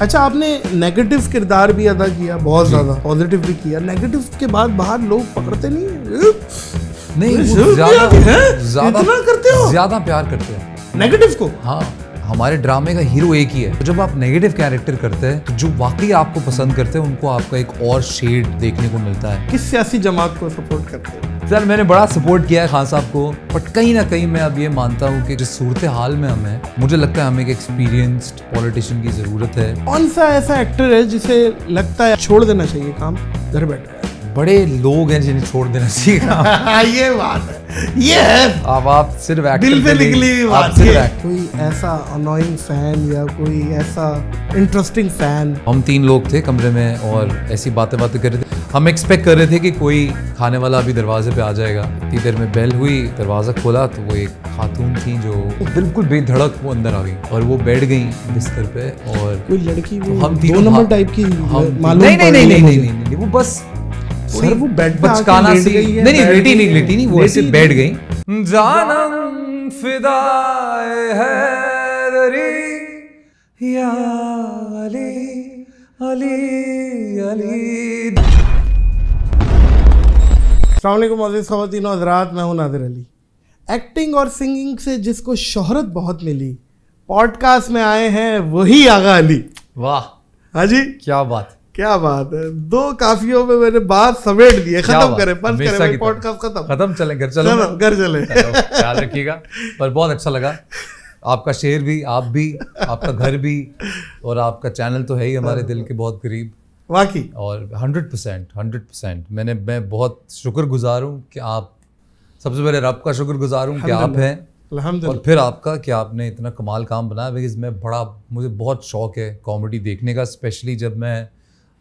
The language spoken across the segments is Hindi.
अच्छा आपने नेगेटिव किरदार भी अदा किया बहुत ज़्यादा पॉजिटिव भी किया नेगेटिव के बाद बाहर लोग पकड़ते नहीं नहीं ज्यादा करते हो ज्यादा प्यार करते हैं नेगेटिव को हाँ हमारे ड्रामे का हीरो एक ही है तो जब आप नेगेटिव कैरेक्टर करते हैं तो जो वाकई आपको पसंद करते हैं उनको आपका एक और शेड देखने को मिलता है किस सियासी जमात को सपोर्ट करते हैं सर मैंने बड़ा सपोर्ट किया है खान साहब को बट कहीं ना कहीं मैं अब ये मानता हूँ कि जिस सूरत हाल में हमें मुझे लगता है हमें एक एक्सपीरियंस्ड पॉलिटिशियन की ज़रूरत है कौन सा ऐसा एक्टर है जिसे लगता है छोड़ देना चाहिए काम घर बैठे बड़े लोग हैं जिन्हें छोड़ देना सीखा ये बात है ये है अब आप सिर्फ दिल पे निकली हुई बात है कोई ऐसा अनोइंग फैन या कोई ऐसा इंटरेस्टिंग फैन हम तीन लोग थे कमरे में और ऐसी बातें बातें कर रहे थे हम एक्सपेक्ट कर रहे थे कि कोई खाने वाला अभी दरवाजे पे आ जाएगा इतनी देर में बेल हुई दरवाज़ा खोला तो वो एक खातून थी जो बिल्कुल बेधड़क वो अंदर आ गई और वो बैठ गई बिस्तर पे और कोई लड़की तो हम तीनों नंबर टाइप की हम नहीं नहीं नहीं नहीं नहीं वो बस सर वो बेड बचकाना सी गई नहीं नहीं लेटी नहीं लेटी नहीं वो ऐसे बैठ गई जानम फिदाए हैदरी या अली अली अली अलैक्म अजीज़ ख़वान हजरात मैं हूं नादिर अली एक्टिंग और सिंगिंग से जिसको शोहरत बहुत मिली पॉडकास्ट में आए हैं वही आगा अली वाह हाँ जी क्या बात क्या बात है दो काफियों में मैंने बात समेट दी है खत्म करें बंद करें पॉडकास्ट खत्म खत्म चले घर चलो घर चले याद रखिएगा पर बहुत अच्छा लगा आपका शेर भी आप भी आपका घर भी और आपका चैनल तो है ही हमारे दिल के बहुत करीब वाकई और हंड्रेड परसेंट हंड्रेड परसेंट मैंने मैं बहुत शुक्र गुजार हूँ कि आप सबसे पहले रब का गुजार हूँ कि आप हैं और फिर आपका कि आपने इतना कमाल काम बनाया बिकॉज मैं बड़ा मुझे बहुत शौक है कॉमेडी देखने का स्पेशली जब मैं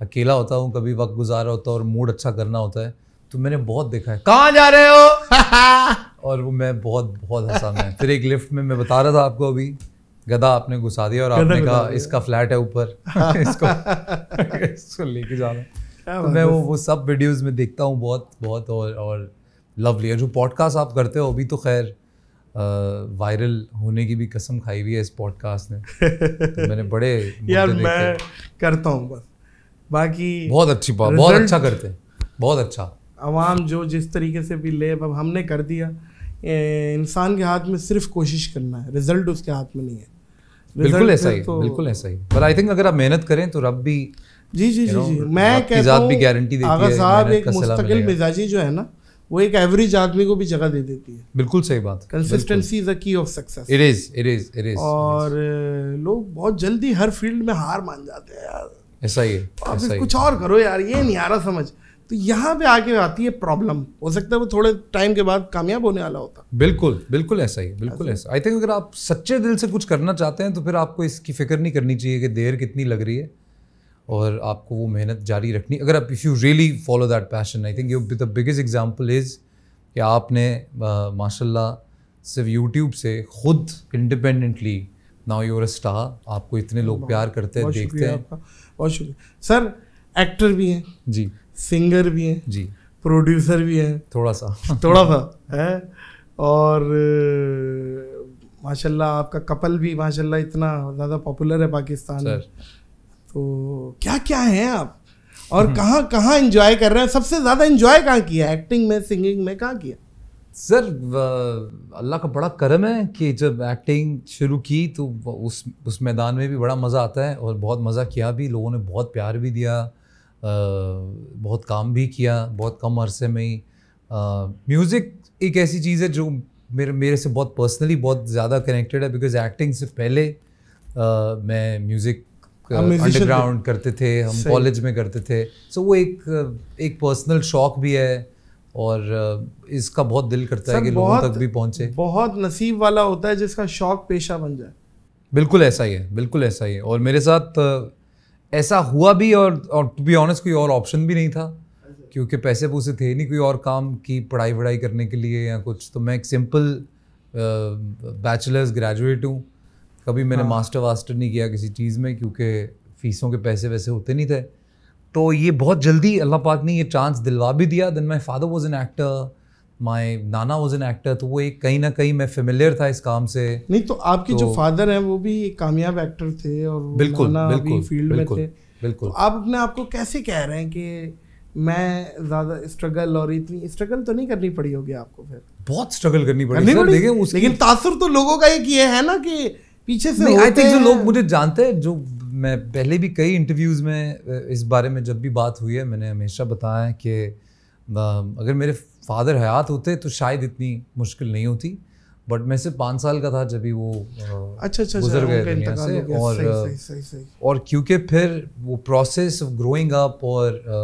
अकेला होता हूँ कभी वक्त गुजारा होता है और मूड अच्छा करना होता है तो मैंने बहुत देखा है कहाँ जा रहे हो और वो मैं बहुत बहुत हंसा मैं फिर एक लिफ्ट में मैं बता रहा था आपको अभी गधा आपने घुसा दिया और आपने कहा इसका फ्लैट है ऊपर इसको इसको लेके जाना तो मैं वो वो सब वीडियोज़ में देखता हूँ बहुत बहुत और और लवली जो पॉडकास्ट आप करते हो अभी तो खैर वायरल होने की भी कसम खाई हुई है इस पॉडकास्ट ने तो मैंने बड़े यार मैं करता हूँ बस बाकी बहुत अच्छी बात बहुत अच्छा करते हैं बहुत अच्छा आवाम जो जिस तरीके से भी ले अब हमने कर दिया इंसान के हाथ में सिर्फ कोशिश करना है रिजल्ट उसके हाथ में नहीं है बिल्कुल ऐसा ही तो बिल्कुल ऐसा ही बट आई थिंक अगर आप मेहनत करें तो रब भी जी जी जी जी मैं कहता हूँ भी गारंटी देती है साहब एक मुस्तकिल मिजाजी जो है ना वो एक एवरेज आदमी को भी जगह दे देती है बिल्कुल सही बात consistency is a key of success it is it is it is और लोग बहुत जल्दी हर फील्ड में हार मान जाते हैं यार ऐसा ही ऐसा कुछ और करो यार ये नहीं आ रहा समझ तो यहाँ पे आके आती है प्रॉब्लम हो सकता है वो थोड़े टाइम के बाद कामयाब होने वाला होता बिल्कुल बिल्कुल ऐसा ही बिल्कुल ऐसा आई थिंक अगर आप सच्चे दिल से कुछ करना चाहते हैं तो फिर आपको इसकी फिक्र नहीं करनी चाहिए कि देर कितनी लग रही है और आपको वो मेहनत जारी रखनी अगर आप if you really follow that passion I think you the biggest example is कि आपने माशाल्लाह सिर्फ यूट्यूब से ख़ुद independently now you're a star आपको इतने लोग प्यार करते हैं देखते हैं बहुत शुक्रिया सर एक्टर भी हैं जी सिंगर भी हैं जी प्रोड्यूसर भी हैं थोड़ा सा थोड़ा सा है और माशाल्लाह आपका कपल भी माशाल्लाह इतना ज़्यादा पॉपुलर है पाकिस्तान में तो क्या क्या हैं आप और हम्म। कहाँ कहाँ इन्जॉय कर रहे हैं सबसे ज़्यादा इन्जॉय कहाँ किया एक्टिंग में सिंगिंग में कहाँ किया सर अल्लाह का बड़ा करम है कि जब एक्टिंग शुरू की तो उस उस मैदान में भी बड़ा मज़ा आता है और बहुत मज़ा किया भी लोगों ने बहुत प्यार भी दिया आ, बहुत काम भी किया बहुत कम अरसे में ही म्यूज़िक एक ऐसी चीज़ है जो मेरे मेरे से बहुत पर्सनली बहुत ज़्यादा कनेक्टेड है बिकॉज एक्टिंग से पहले आ, मैं म्यूज़िक अंडरग्राउंड करते थे हम कॉलेज में करते थे सो so, वो एक एक पर्सनल शौक भी है और इसका बहुत दिल करता है कि लोगों तक भी पहुंचे बहुत नसीब वाला होता है जिसका शौक पेशा बन जाए बिल्कुल ऐसा ही है बिल्कुल ऐसा ही है और मेरे साथ ऐसा हुआ भी और और टू बी ऑनेस्ट कोई और ऑप्शन भी नहीं था क्योंकि पैसे पूसे थे नहीं कोई और काम की पढ़ाई वढ़ाई करने के लिए या कुछ तो मैं एक सिंपल बैचलर्स ग्रेजुएट हूँ कभी मैंने मास्टर हाँ। वास्टर नहीं किया किसी चीज़ में क्योंकि फ़ीसों के पैसे वैसे होते नहीं थे तो ये बहुत जल्दी अल्लाह पाक ने ये चांस दिलवा भी दिया then my father was an actor my नाना वॉज एन एक्टर तो वो एक कहीं ना कहीं मैं फेमिलियर था इस काम से नहीं तो आपके तो, जो फादर हैं वो भी एक कामयाब एक्टर थे और बिल्कुल बिल्कुल फील्ड बिल्कुल, में थे बिल्कुल तो आप अपने आप को कैसे कह रहे हैं कि मैं ज़्यादा स्ट्रगल और इतनी स्ट्रगल तो नहीं करनी पड़ी होगी आपको फिर बहुत स्ट्रगल करनी पड़ी नहीं पड़ी लेकिन तासर तो लोगों का एक ये है ना कि पीछे से आई थिंक जो लोग मुझे जानते हैं जो मैं पहले भी कई इंटरव्यूज़ में इस बारे में जब भी बात हुई है मैंने हमेशा बताया है कि अगर मेरे फादर हयात होते तो शायद इतनी मुश्किल नहीं होती बट मैं सिर्फ पाँच साल का था जब भी वो अच्छा, अच्छा अच्छा गुजर गए दुनिया से और और क्योंकि फिर वो प्रोसेस ऑफ ग्रोइंग अप और आ,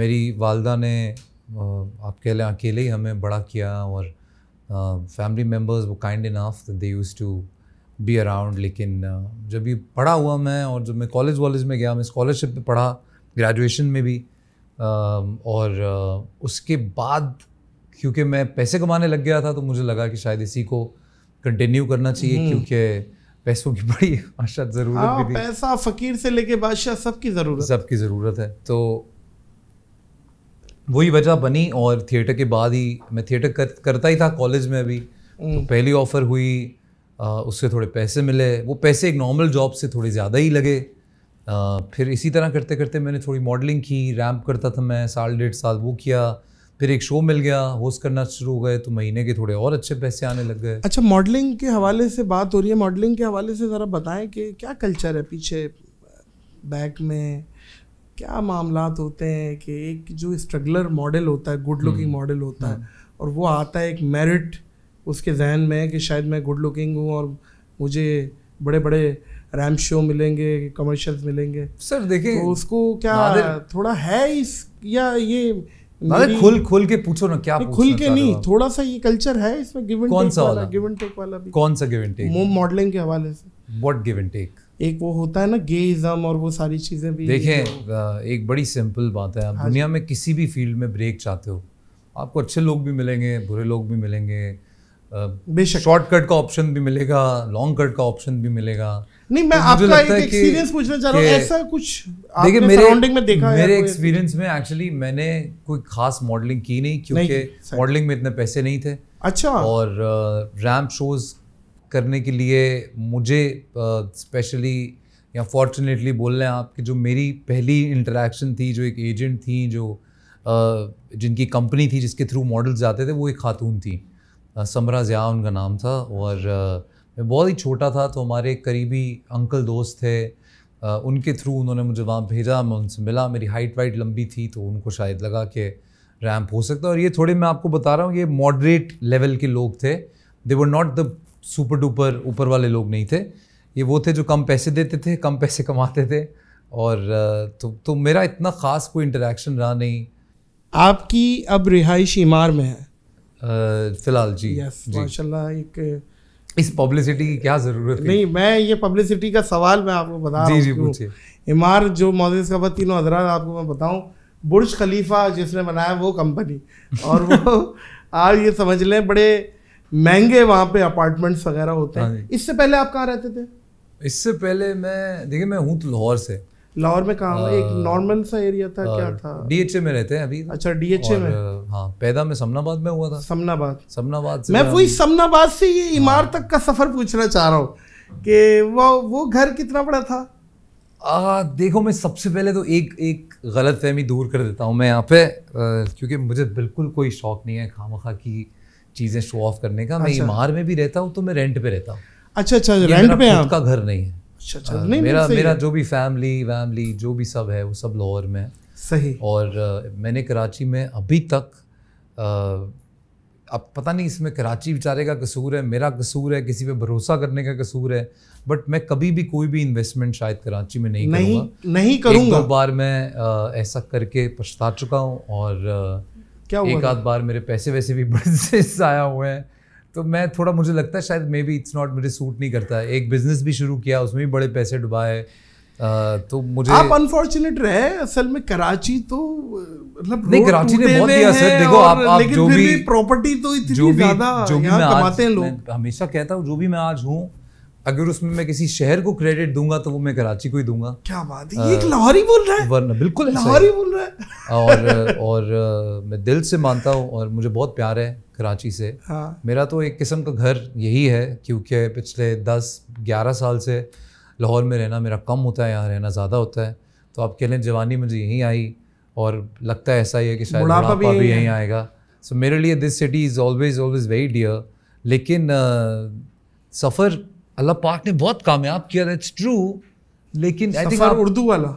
मेरी वालदा ने आप कह लें अकेले ही हमें बड़ा किया और फैमिली मेम्बर्स वो kind enough they used to be around लेकिन जब भी पढ़ा हुआ मैं और जब मैं कॉलेज वॉलेज में गया मैं स्कॉलरशिप में पढ़ा ग्रेजुएशन में भी और उसके बाद क्योंकि मैं पैसे कमाने लग गया था तो मुझे लगा कि शायद इसी को कंटिन्यू करना चाहिए हम्म। क्योंकि पैसों की बड़ी आशा ज़रूरत हाँ, भी थी पैसा फ़कीर से लेके बादशाह सबकी ज़रूरत सबकी ज़रूरत है तो वही वजह बनी और थिएटर के बाद ही मैं थिएटर कर, करता ही था कॉलेज में अभी तो हम्म। पहली ऑफ़र हुई उससे थोड़े पैसे मिले वो पैसे एक नॉर्मल जॉब से थोड़े ज़्यादा ही लगे फिर इसी तरह करते करते मैंने थोड़ी मॉडलिंग की रैम्प करता था मैं साल डेढ़ साल वो किया फिर एक शो मिल गया होस्ट करना शुरू हो गए तो महीने के थोड़े और अच्छे पैसे आने लग गए अच्छा मॉडलिंग के हवाले से बात हो रही है मॉडलिंग के हवाले से ज़रा बताएं कि क्या कल्चर है पीछे बैक में क्या मामला होते हैं कि एक जो स्ट्रगलर मॉडल होता है गुड लुकिंग मॉडल होता है हम्म। और वो आता है एक मेरिट उसके जहन में है कि शायद मैं गुड लुकिंग हूँ और मुझे बड़े बड़े रैम शो मिलेंगे कमर्शियल्स मिलेंगे सर देखिए तो उसको क्या थोड़ा है इस या ये मतलब खुल खुल के पूछो ना क्या खुल के नहीं थोड़ा सा ये कल्चर है इसमें गिव एंड कौन सा वाला गिव एंड टेक वाला भी कौन सा गिव एंड टेक मॉडलिंग के हवाले से व्हाट गिव एंड टेक एक वो होता है ना गेइज्म और वो सारी चीजें भी देखें एक बड़ी सिंपल बात है आप हाँ दुनिया में किसी भी फील्ड में ब्रेक चाहते हो आपको अच्छे लोग भी मिलेंगे बुरे लोग भी मिलेंगे शॉर्टकट का ऑप्शन भी मिलेगा लॉन्ग कट का ऑप्शन भी मिलेगा नहीं मैं तो आपका एक एक्सपीरियंस पूछना चाह रहा हूँ ऐसा कुछ देखिए मेरे में देखा मेरे एक्सपीरियंस में एक्चुअली मैंने कोई खास मॉडलिंग की नहीं क्योंकि मॉडलिंग में इतने पैसे नहीं थे अच्छा और रैम्प शोज करने के लिए मुझे स्पेशली या फॉर्चुनेटली बोल रहे हैं आप कि जो मेरी पहली इंटरेक्शन थी जो एक एजेंट थी जो जिनकी कंपनी थी जिसके थ्रू मॉडल्स जाते थे वो एक खातून थी समरा ज़िया उनका नाम था और मैं बहुत ही छोटा था तो हमारे करीबी अंकल दोस्त थे उनके थ्रू उन्होंने मुझे वहाँ भेजा मैं उनसे मिला मेरी हाइट वाइट लंबी थी तो उनको शायद लगा कि रैम्प हो सकता है और ये थोड़े मैं आपको बता रहा हूँ ये मॉडरेट लेवल के लोग थे they were not the super duper ऊपर वाले लोग नहीं थे ये वो थे जो कम पैसे देते थे कम पैसे कमाते थे और तो तो मेरा इतना ख़ास कोई इंटरेक्शन रहा नहीं आपकी अब रिहाइश इमार में है Uh, फिलहाल जी यस माशाल्लाह एक इस पब्लिसिटी की क्या ज़रूरत नहीं मैं ये पब्लिसिटी का सवाल मैं आपको बता जी रहा हूँ इमार जो मोदी का तीनों हजरा आपको मैं बताऊँ बुर्ज खलीफा जिसने बनाया वो कंपनी और वो आज ये समझ लें बड़े महंगे वहाँ पे अपार्टमेंट्स वगैरह होते हैं हाँ इससे पहले आप कहाँ रहते थे इससे पहले मैं देखिए मैं हूँ तो लाहौर से लाहौर में कहाँ एक नॉर्मल सा एरिया था क्या था डीएचए में रहते हैं अभी अच्छा डीएचए में हाँ पैदा में समनाबाद में हुआ था समनाबाद समनाबाद से मैं वही समनाबाद से ये हाँ। इमारत तक का सफर पूछना चाह रहा हूँ कि वो वो घर कितना बड़ा था आ, देखो मैं सबसे पहले तो एक एक गलत फहमी दूर कर देता हूँ मैं यहाँ पे क्योंकि मुझे बिल्कुल कोई शौक नहीं है खाम खा की चीज़ें शो ऑफ करने का मैं अच्छा। इमार में भी रहता हूँ तो मैं रेंट पे रहता हूँ अच्छा अच्छा रेंट पे आपका घर नहीं है अच्छा अच्छा नहीं मेरा मेरा जो भी फैमिली वैमली जो भी सब है वो सब लाहौर में है सही और मैंने कराची में अभी तक अब पता नहीं इसमें कराची बेचारे का कसूर है मेरा कसूर है किसी पे भरोसा करने का कसूर है बट मैं कभी भी कोई भी इन्वेस्टमेंट शायद कराची में नहीं नहीं करूंगा। नहीं करूँगा एक बार मैं आ, ऐसा करके पछता चुका हूँ और आ, क्या एक आध बार मेरे पैसे वैसे भी बड़े से आया हुए हैं तो मैं थोड़ा मुझे लगता है शायद मे बी इट्स नॉट मेरे सूट नहीं करता एक बिजनेस भी शुरू किया उसमें भी बड़े पैसे डुबाए तो मुझे आप अनफॉर्चुनेट रहे असल में कराची तो मतलब नहीं कराची ने बहुत दिया सर देखो आप आप तो जो भी प्रॉपर्टी तो इतनी ज्यादा कमाते हैं लोग हमेशा कहता हूँ जो भी मैं आज हूँ अगर उसमें मैं किसी शहर को क्रेडिट दूंगा तो वो मैं कराची को ही दूंगा क्या बात है ये लाहौरी बोल रहा है वरना बिल्कुल लाहौरी बोल रहा है और और मैं दिल से मानता हूँ और मुझे बहुत प्यार है कराची से हाँ। मेरा तो एक किस्म का घर यही है क्योंकि पिछले दस ग्यारह साल से लाहौर में रहना मेरा कम होता है यहाँ रहना ज़्यादा होता है तो आप कह लें जवानी मुझे यहीं आई और लगता है ऐसा ही है कि शायद भी, यहीं आएगा सो मेरे लिए this city is always always very dear लेकिन सफ़र अल्लाह पाक ने बहुत कामयाब किया इट्स ट्रू लेकिन आई थिंक उर्दू वाला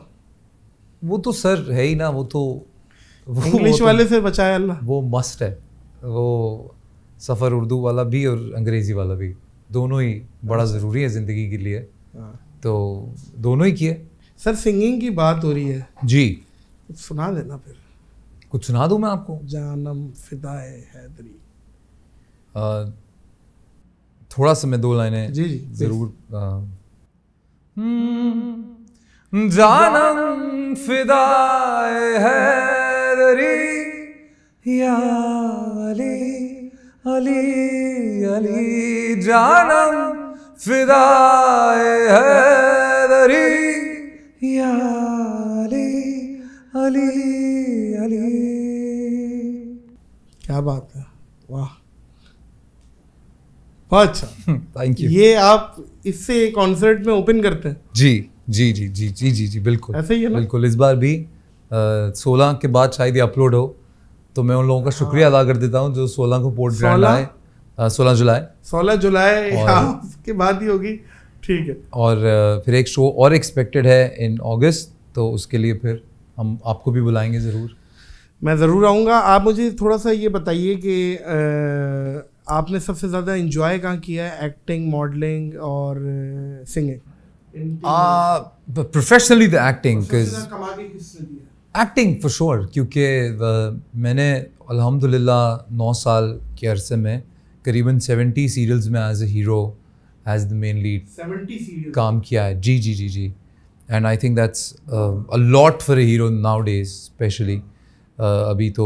वो तो सर है ही ना वो तो इंग्लिश तो- वाले से बचाए अल्लाह वो मस्ट है वो सफ़र उर्दू वाला भी और अंग्रेज़ी वाला भी दोनों ही बड़ा हाँ। ज़रूरी है ज़िंदगी के लिए हाँ। तो दोनों ही किए सर सिंगिंग की बात हो रही है जी सुना देना फिर कुछ सुना दूँ मैं आपको जानम फिदाए हैदरी थोड़ा सा मैं दो लाइनें जी जी जरूर हम्म, जानम फिदाए है या अली अली अली जानम फिदाए है या अली अली अली क्या बात है हाँ, अच्छा थैंक यू ये आप इससे कॉन्सर्ट में ओपन करते हैं जी जी जी जी जी जी जी बिल्कुल ऐसे ही है ना बिल्कुल इस बार भी सोलह के बाद शायद ये अपलोड हो तो मैं उन लोगों का शुक्रिया हाँ। अदा कर देता हूँ जो सोलह को पोर्ट ग्रैंड आए सोलह जुलाई सोलह जुलाई के बाद ही होगी ठीक है और फिर एक शो और एक्सपेक्टेड है इन अगस्त तो उसके लिए फिर हम आपको भी बुलाएंगे ज़रूर मैं ज़रूर आऊँगा आप मुझे थोड़ा सा ये बताइए कि आपने सबसे ज़्यादा इन्जॉय कहाँ किया है एक्टिंग मॉडलिंग और singing professionally the acting acting for sure क्योंकि uh, मैंने अल्हम्दुलिल्लाह नौ साल के अरसे में करीबन सेवेंटी सीरियल्स में as a hero as the main lead काम किया है जी जी जी जी and I think that's a lot for a hero nowadays especially अभी तो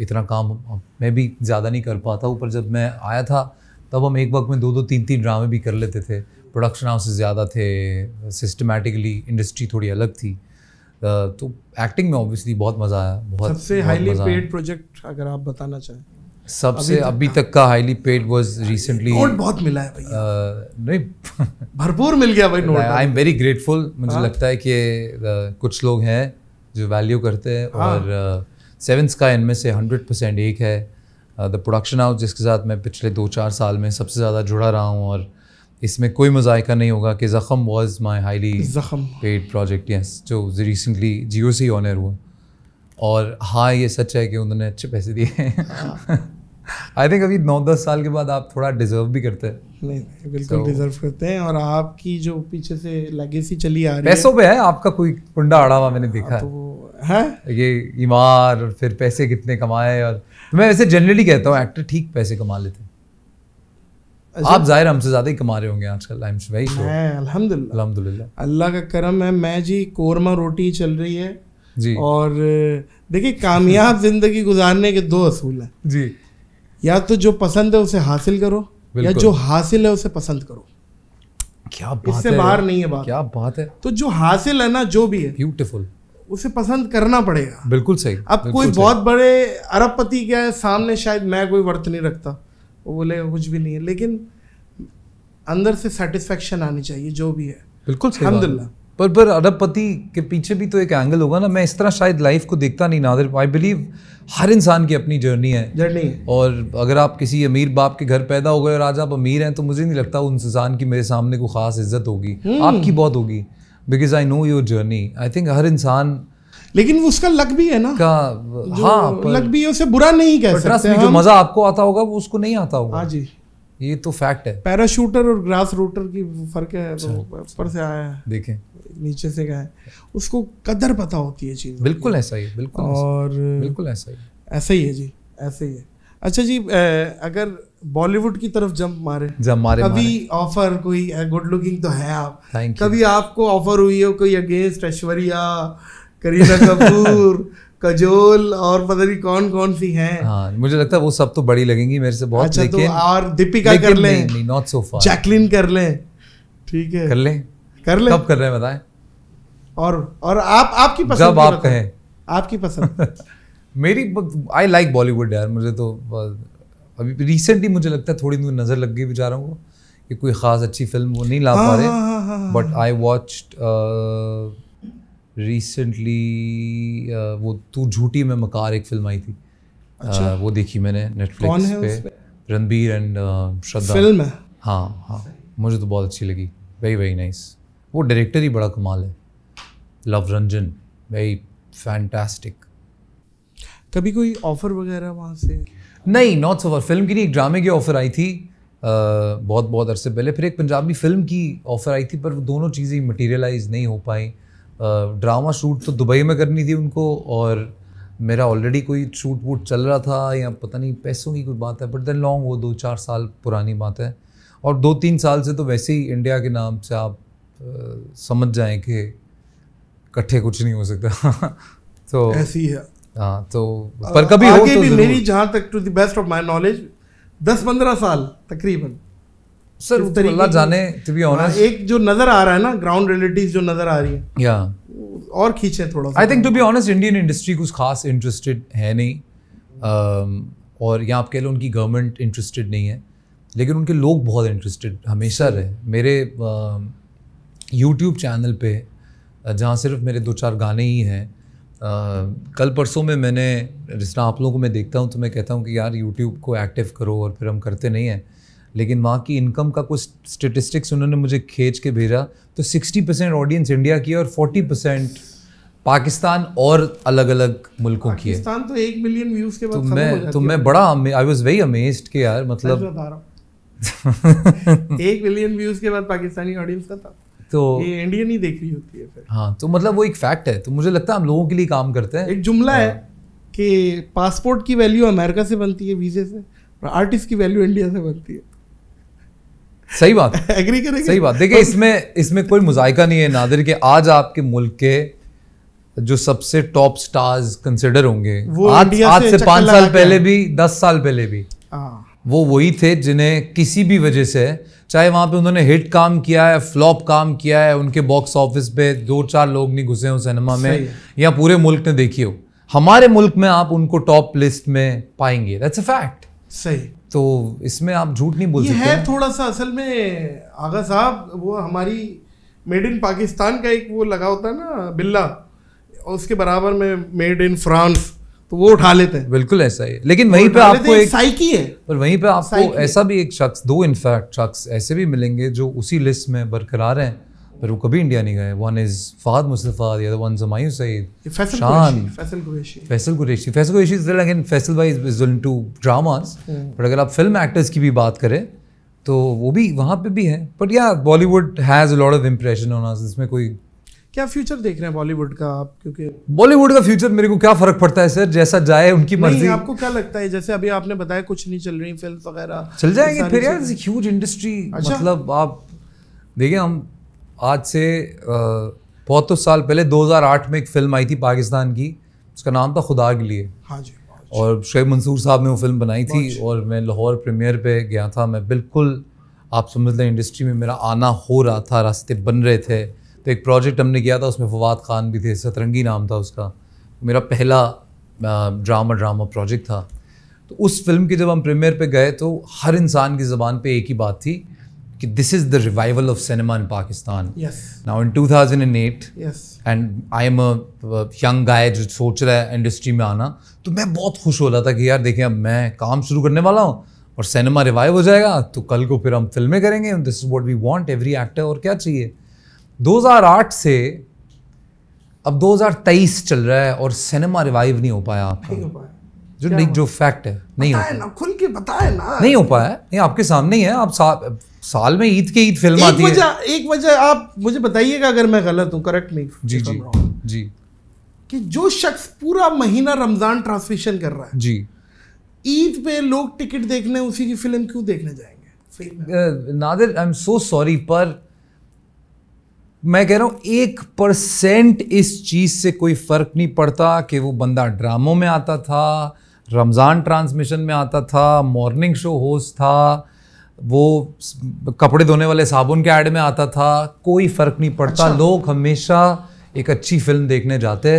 इतना काम मैं भी ज़्यादा नहीं कर पाता हूँ पर जब मैं आया था तब हम एक वक्त में दो दो तीन तीन ड्रामे भी कर लेते थे प्रोडक्शन हाउस ज़्यादा थे सिस्टमेटिकली इंडस्ट्री थोड़ी अलग थी तो एक्टिंग में ऑब्वियसली बहुत मज़ा आया बहुत सबसे हाईली पेड प्रोजेक्ट अगर आप बताना चाहें सबसे अभी, अभी तक का highly paid was recently not बहुत मिला है भैया नहीं भरपूर मिल गया भाई not I am very grateful मुझे हाँ। लगता है कि कुछ लोग हैं जो वैल्यू करते हैं हाँ. और सेवन uh, का इनमें से हंड्रेड परसेंट एक है द प्रोडक्शन हाउस जिसके साथ मैं पिछले दो चार साल में सबसे ज़्यादा जुड़ा रहा हूँ और इसमें कोई मजायका नहीं होगा कि Zakhm was my highly Zakhm paid project yes जो रिसेंटली जियो से ऑनर हुआ और हाँ ये सच है कि उन्होंने अच्छे पैसे दिए हैं हाँ। आई थिंक अभी नौ दस साल के बाद आप थोड़ा डिजर्व भी करते हैं नहीं बिल्कुल डिजर्व so, करते हैं और आपकी जो पीछे से लेगेसी चली आ रही पैसों है पैसों पे है आपका कोई कुंडा अड़ा हुआ मैंने देखा हाँ, तो है ये ईमार और फिर पैसे कितने कमाए और तो मैं वैसे जनरली कहता हूँ एक्टर ठीक पैसे कमा लेते हैं अच्छा। आप जाहिर हमसे ज़्यादा ही कमा रहे होंगे आजकल आई एम वेरी श्योर अल्हम्दुलिल्लाह अल्लाह का करम है मैं जी कोरमा रोटी चल रही है जी और देखिए कामयाब ज़िंदगी गुजारने के दो असूल हैं जी या तो जो पसंद है उसे हासिल करो या जो हासिल है उसे पसंद करो क्या बात इससे बाहर नहीं है बात क्या बात है तो जो हासिल है ना जो भी है ब्यूटीफुल उसे पसंद करना पड़ेगा बिल्कुल सही अब बिल्कुल कोई सही। बहुत बड़े अरबपति क्या है सामने शायद मैं कोई वर्त नहीं रखता वो बोलेगा कुछ भी नहीं है लेकिन अंदर से सेटिस्फेक्शन आनी चाहिए जो भी है बिल्कुल अलहमदिल्ला पर पर अरबपति के पीछे भी तो एक एंगल होगा ना मैं इस तरह शायद लाइफ को देखता नहीं नादर आई बिलीव हर इंसान की अपनी जर्नी है जर्नी और अगर आप किसी अमीर बाप के घर पैदा हो गए और आज आप अमीर हैं तो मुझे नहीं लगता उस इंसान की मेरे सामने को खास इज्जत होगी हम्म। आपकी बहुत होगी because I know your journey I think हर इंसान लेकिन उसका लक भी है ना का हाँ लक भी है उसे बुरा नहीं कह सकते जो मजा आपको आता होगा वो उसको नहीं आता होगा हाँ जी ये तो फैक्ट है पैराशूटर और ग्रास रूटर की फर्क है तो ऊपर से आया है देखें नीचे से गए उसको कदर पता होती है चीज़ बिल्कुल ऐसा ही बिल्कुल और बिल्कुल ऐसा ही ऐसा ही है जी ऐसा ही है अच्छा जी अगर बॉलीवुड की तरफ जंप मारे जंप मारे कभी ऑफर कोई गुड लुकिंग तो है आप कभी आपको ऑफर हुई हो कोई अगेंस्ट ऐश्वर्या करीना कपूर कजोल और पता नहीं कौन कौन सी हैं हाँ मुझे लगता है वो सब तो बड़ी लगेंगी मेरे से बहुत अच्छा तो लेकिन, तो और दीपिका कर लें नॉट सो फार जैकलिन कर लें ठीक है कर लें कर लें कब कर रहे हैं बताएं और और आप आपकी पसंद जब आप कहें आपकी पसंद मेरी आई लाइक बॉलीवुड यार मुझे तो अभी रिसेंटली मुझे लगता है थोड़ी दूर नज़र लग गई बेचारों को कि कोई ख़ास अच्छी फिल्म वो नहीं ला पा हाँ, रहे but I watch recently uh, वो तू झूठी में मकार एक फिल्म आई थी अच्छा? Uh, वो देखी मैंने नेटफ्लिक्स पे Ranbir and uh, Shraddha film है हाँ हाँ मुझे तो बहुत अच्छी लगी वेरी वेरी नाइस वो डायरेक्टर ही बड़ा कमाल है लव रंजन वेरी फैंटास्टिक कभी कोई ऑफर वगैरह वहाँ से नहीं नॉट सोवर फिल्म की नहीं एक ड्रामे की ऑफर आई थी बहुत बहुत अरसे पहले फिर एक पंजाबी फिल्म की ऑफर आई थी पर वो दोनों चीज़ें मटेरियलाइज नहीं हो पाई ड्रामा शूट तो दुबई में करनी थी उनको और मेरा ऑलरेडी कोई शूट वूट चल रहा था या पता नहीं पैसों की कोई बात है बट देन लॉन्ग वो दो चार साल पुरानी बात है और दो तीन साल से तो वैसे ही इंडिया के नाम से आप समझ जाएं कि इकट्ठे कुछ नहीं हो सकता तो ऐसी है हाँ तो पर कभी आगे हो तो भी मेरी जहाँ तक to the best of my knowledge दस पंद्रह साल तकरीबन सर अल्लाह जाने तो भी होना एक जो नजर आ रहा है ना ग्राउंड रियलिटीज जो नजर आ रही है या और खींचे थोड़ा I think to be honest Indian industry कुछ खास इंटरेस्टेड है नहीं um, और यहाँ आप कह लो उनकी गवर्नमेंट इंटरेस्टेड नहीं है लेकिन उनके लोग बहुत इंटरेस्टेड हमेशा रहे मेरे यूट्यूब um, चैनल पे uh, जहाँ सिर्फ मेरे दो चार गाने ही हैं uh, कल परसों में मैंने जिस तरह आप लोगों को मैं देखता हूँ तो मैं कहता हूँ कि यार यूट्यूब को एक्टिव करो और फिर हम करते नहीं हैं लेकिन वहाँ की इनकम का कुछ स्टेटिस्टिक्स उन्होंने मुझे खींच के भेजा तो 60 परसेंट ऑडियंस इंडिया की और 40 परसेंट पाकिस्तान और अलग अलग मुल्कों की है तो एक मिलियन व्यूज के बाद तो मैं तो मैं बड़ा आई वॉज वेरी अमेज्ड के यार मतलब एक मिलियन व्यूज के बाद पाकिस्तानी ऑडियंस का था तो ये इंडियन ही देख रही होती है फिर हाँ तो मतलब वो एक फैक्ट है तो मुझे लगता है हम लोगों के लिए काम करते हैं एक जुमला है हाँ। कि पासपोर्ट की वैल्यू अमेरिका से बनती है वीज़े से और आर्टिस्ट की वैल्यू इंडिया से बनती है सही बात एग्री करेंगे सही बात देखिए इसमें इसमें कोई मुजायका नहीं है नादिर के आज आपके मुल्क के जो सबसे टॉप स्टार्स कंसिडर होंगे आज आज से, से पांच साल पहले भी दस साल पहले भी हाँ। वो वही थे जिन्हें किसी भी वजह से चाहे वहाँ पे उन्होंने हिट काम किया है फ्लॉप काम किया है उनके बॉक्स ऑफिस पे दो चार लोग नहीं घुसे हो सिनेमा में या पूरे मुल्क ने देखी हो हमारे मुल्क में आप उनको टॉप लिस्ट में पाएंगे दैट्स अ फैक्ट सही तो इसमें आप झूठ नहीं बोल सकते है थोड़ा सा असल में आगा साहब वो हमारी मेड इन पाकिस्तान का एक वो लगा होता है ना बिल्ला और उसके बराबर में मेड इन फ्रांस तो वो उठा लेते हैं बिल्कुल ऐसा ही लेकिन वहीं पे आपको एक साइकी है और वहीं पे आपको ऐसा भी एक शख्स दो इनफैक्ट शख्स ऐसे भी मिलेंगे जो उसी लिस्ट में बरकरार हैं पर वो कभी इंडिया नहीं गए one is Fahad Mustafa the other one Humayun Saeed Shaan Faisal Qureshi Faisal Qureshi Faisal Qureshi again Faisal भाई is in two dramas but अगर आप फिल्म एक्टर्स की भी बात करें तो वो भी वहाँ पे भी है but yeah Bollywood has lot of impression on us इसमें कोई क्या फ्यूचर देख रहे हैं बॉलीवुड का आप क्योंकि बॉलीवुड का फ्यूचर मेरे को क्या फर्क पड़ता है सर जैसा जाए उनकी मर्जी नहीं, आपको क्या लगता है जैसे अभी आपने बताया कुछ नहीं चल रही फिल्म वगैरह चल जाएंगे फिर यार ह्यूज अच्छा। इंडस्ट्री मतलब आप देखिए हम आज से बहुत साल पहले 2008 में एक फिल्म आई थी पाकिस्तान की उसका नाम था खुदा के लिए हाँ जी और शुब मंसूर साहब ने वो फिल्म बनाई थी और मैं लाहौर प्रीमियर पे गया था मैं बिल्कुल आप समझ लें इंडस्ट्री में मेरा आना हो रहा था रास्ते बन रहे थे तो एक प्रोजेक्ट हमने किया था उसमें फवाद खान भी थे सतरंगी नाम था उसका मेरा पहला ड्रामा ड्रामा प्रोजेक्ट था तो उस फिल्म के जब हम प्रीमियर पे गए तो हर इंसान की ज़बान पे एक ही बात थी कि this is the revival of cinema in Pakistan now in 2008 and I am young guy जो सोच रहा है इंडस्ट्री में आना तो मैं बहुत खुश हो रहा था कि यार देखें अब मैं काम शुरू करने वाला हूँ और सिनेमा रिवाइव हो जाएगा तो कल को फिर हम फिल्में करेंगे this is what we want every actor और क्या चाहिए 2008 से अब 2023 चल रहा है और सिनेमा रिवाइव नहीं हो पाया आपका नहीं हो पाया जो नहीं जो फैक्ट है नहीं हो ना खुल के बताए ना नहीं हो पाया नहीं आपके सामने ही है आप सा, साल में ईद के ईद फिल्म आती है एक वजह आप मुझे बताइएगा अगर मैं गलत हूँ करेक्ट नहीं जी जी जी कि जो शख्स पूरा महीना रमजान ट्रांसमिशन कर रहा है जी ईद पे लोग टिकट देखने उसी की फिल्म क्यों देखने जाएंगे Nadir I am so sorry पर मैं कह रहा हूँ एक परसेंट इस चीज़ से कोई फ़र्क नहीं पड़ता कि वो बंदा ड्रामों में आता था रमज़ान ट्रांसमिशन में आता था मॉर्निंग शो होस्ट था वो कपड़े धोने वाले साबुन के ऐड में आता था कोई फ़र्क नहीं पड़ता अच्छा। लोग हमेशा एक अच्छी फिल्म देखने जाते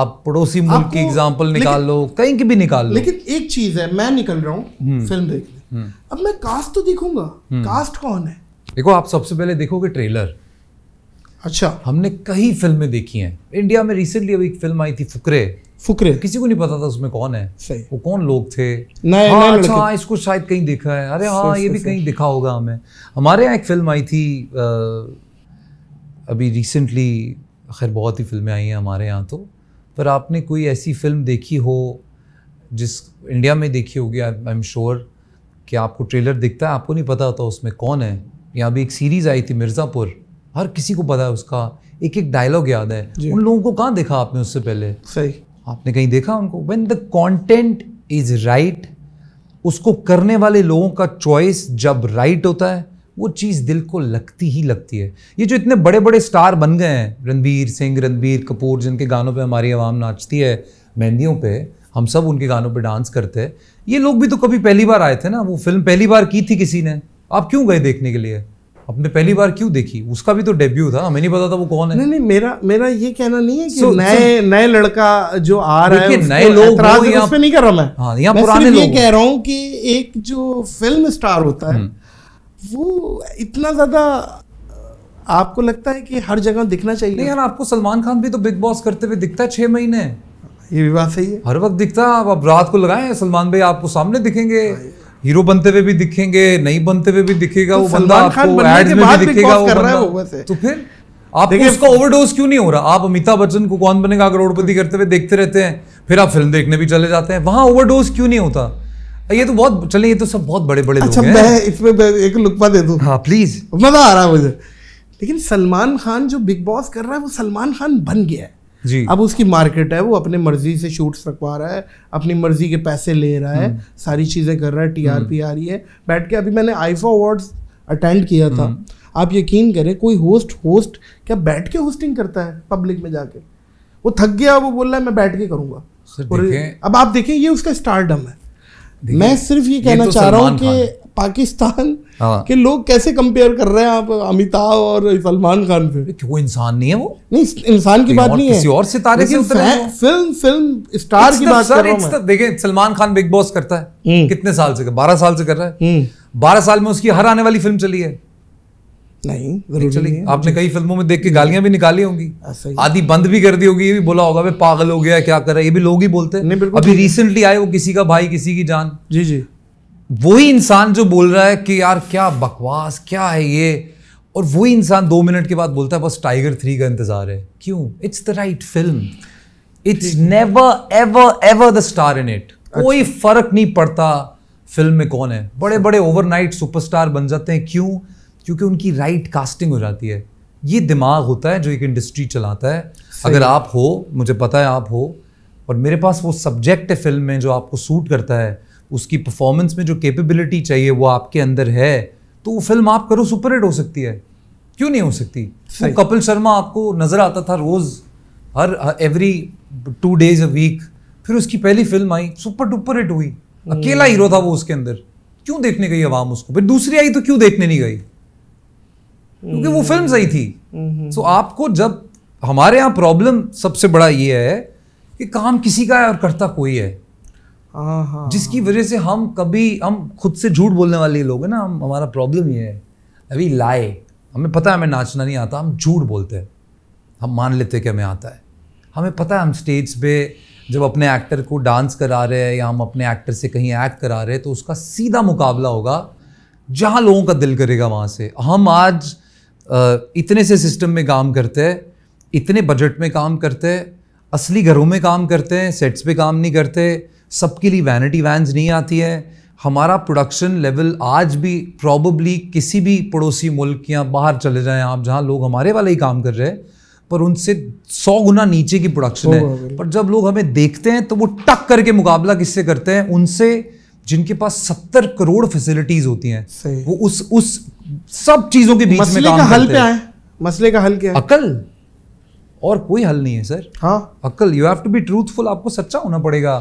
आप पड़ोसी मुल्क की एग्जाम्पल निकाल लो कहीं की भी निकाल लो लेकिन एक चीज़ है मैं निकल रहा हूँ हम्म। फिल्म देखने हम्म। अब मैं कास्ट तो देखूंगा कास्ट हम्म। कौन है देखो आप सबसे पहले देखोगे ट्रेलर अच्छा हमने कई फिल्में देखी हैं इंडिया में रिसेंटली अभी एक फिल्म आई थी फुकरे फुकरे किसी को नहीं पता था उसमें कौन है सही वो कौन लोग थे नए हाँ, अच्छा हाँ, इसको शायद कहीं देखा है अरे हाँ ये तो भी कहीं दिखा होगा हमें हमारे यहाँ एक फिल्म आई थी अभी रिसेंटली खैर बहुत ही फिल्में आई हैं हमारे यहाँ तो पर आपने कोई ऐसी फिल्म देखी हो जिस इंडिया में देखी होगी आई एम श्योर कि आपको ट्रेलर दिखता है आपको नहीं पता होता उसमें कौन है यहाँ भी एक सीरीज़ आई थी मिर्ज़ापुर हर किसी को पता है उसका एक एक डायलॉग याद है उन लोगों को कहाँ देखा आपने उससे पहले सही आपने कहीं देखा उनको when the content is right उसको करने वाले लोगों का चॉइस जब राइट होता है वो चीज़ दिल को लगती ही लगती है ये जो इतने बड़े बड़े स्टार बन गए हैं रणबीर सिंह रणबीर कपूर जिनके गानों पे हमारी आवाम नाचती है मेहंदियों पे हम सब उनके गानों पे डांस करते हैं ये लोग भी तो कभी पहली बार आए थे ना वो फिल्म पहली बार की थी किसी ने आप क्यों गए देखने के लिए आपने पहली बार क्यों देखी उसका भी तो डेब्यू था हमें नहीं पता था वो कौन है नहीं नहीं मेरा मेरा ये कहना नहीं है कि so, नए so, नए लड़का जो आ रहा है नए लोग नहीं कर रहा मैं हाँ, यहाँ पुराने लोग कह रहा हूँ कि एक जो फिल्म स्टार होता है हम्म। वो इतना ज्यादा आपको लगता है कि हर जगह दिखना चाहिए नहीं यार आपको सलमान खान भी तो बिग बॉस करते हुए दिखता है छह महीने ये भी बात सही है हर वक्त दिखता है आप रात को लगाए सलमान भाई आपको सामने दिखेंगे हाँ, हीरो बनते हुए भी दिखेंगे नहीं बनते हुए भी दिखेगा तो वो बंदा आपको दिखेगा तो फिर आप उसका ओवरडोज क्यों नहीं हो रहा आप अमिताभ बच्चन को कौन बनेगा करोड़पति करते हुए देखते रहते हैं फिर आप फिल्म देखने भी चले जाते हैं वहां ओवरडोज क्यों नहीं होता ये तो बहुत चले ये तो सब बहुत बड़े बड़े अच्छा, लोग हैं इसमें एक लुकमा दे दू हाँ प्लीज मजा आ रहा है मुझे लेकिन सलमान खान जो बिग बॉस कर रहा है वो सलमान खान बन गया है जी अब उसकी मार्केट है वो अपने मर्जी से शूट्स रखवा रहा है अपनी मर्जी के पैसे ले रहा है हम्म। सारी चीज़ें कर रहा है टीआरपी हम्म। आ रही है बैठ के अभी मैंने आईफा अवार्ड्स अटेंड किया था हम्म। आप यकीन करें कोई होस्ट होस्ट क्या बैठ के होस्टिंग करता है पब्लिक में जाके वो थक गया वो बोल रहा है मैं बैठ के करूँगा और अब आप देखें ये उसका स्टारडम है मैं सिर्फ ये कहना तो चाह रहा हूँ कि पाकिस्तान हाँ। कि लोग कैसे कंपेयर कर रहे हैं आप अमिताभ और सलमान खान से वो इंसान नहीं है वो नहीं इंसान की बात नहीं है किसी और सितारे से फिल्म फिल्म स्टार की बात कर रहा हूं देखिए सलमान खान बिग बॉस करता है हम्म। कितने साल से बारह साल से कर रहा है हम्म। बारह साल में उसकी हर आने वाली फिल्म चली है नहीं जरूरी चली नहीं आपने कई फिल्मों में देख के गालियां भी निकाली होंगी हाँ, आधी बंद भी कर दी होगी ये भी बोला होगा भाई पागल हो गया क्या कर रहा है ये भी लोग ही बोलते हैं अभी रिसेंटली आए वो किसी का भाई किसी की जान जी जी वही इंसान जो बोल रहा है कि यार क्या बकवास क्या है ये और वही इंसान दो मिनट के बाद बोलता है बस टाइगर थ्री का इंतजार है क्यों it's the right film it's never ever ever the star in it कोई फर्क नहीं पड़ता फिल्म में कौन है बड़े बड़े ओवरनाइट सुपरस्टार बन जाते हैं क्यों क्योंकि उनकी राइट कास्टिंग हो जाती है ये दिमाग होता है जो एक इंडस्ट्री चलाता है अगर आप हो मुझे पता है आप हो और मेरे पास वो सब्जेक्ट है फिल्म में जो आपको सूट करता है उसकी परफॉर्मेंस में जो कैपेबिलिटी चाहिए वो आपके अंदर है तो वो फिल्म आप करो सुपर हिट हो सकती है क्यों नहीं हो सकती तो कपिल शर्मा आपको नज़र आता था रोज़ हर every two days a week फिर उसकी पहली फिल्म आई सुपर डुपर हिट हुई हम्म। अकेला हीरो था वो उसके अंदर क्यों देखने गई आवाम उसको फिर दूसरी आई तो क्यों देखने नहीं गई क्योंकि वो फिल्म सही थी सो हम्म। आपको जब हमारे यहाँ प्रॉब्लम सबसे बड़ा ये है कि काम किसी का है और करता कोई है हाँ, हाँ, हाँ। जिसकी वजह से हम कभी हम खुद से झूठ बोलने वाले लोग हैं ना हम हमारा प्रॉब्लम ये है अभी लाए हमें पता है हमें नाचना नहीं आता हम झूठ बोलते हैं हम मान लेते हैं कि हमें आता है हमें पता है हम स्टेज पे जब अपने एक्टर को डांस करा रहे हैं या हम अपने एक्टर से कहीं एक्ट करा रहे हैं तो उसका सीधा मुकाबला होगा जहाँ लोगों का दिल करेगा वहाँ से हम आज इतने से सिस्टम में काम करते हैं इतने बजट में काम करते हैं असली घरों में काम करते हैं सेट्स पे काम नहीं करते सबके लिए वैनिटी वैन्स नहीं आती है हमारा प्रोडक्शन लेवल आज भी प्रॉबली किसी भी पड़ोसी मुल्क या बाहर चले जाएं आप जहां लोग हमारे वाला ही काम कर रहे हैं पर उनसे सौ गुना नीचे की प्रोडक्शन है पर जब लोग हमें देखते हैं तो वो टक करके मुकाबला किससे करते हैं उनसे जिनके पास सत्तर करोड़ फैसिलिटीज होती हैं वो उस उस सब चीजों के बीच मसले में काम का हल क्या है मसले का हल क्या है अकल और कोई हल नहीं है सर हाँ अकल you have to be truthful आपको सच्चा होना पड़ेगा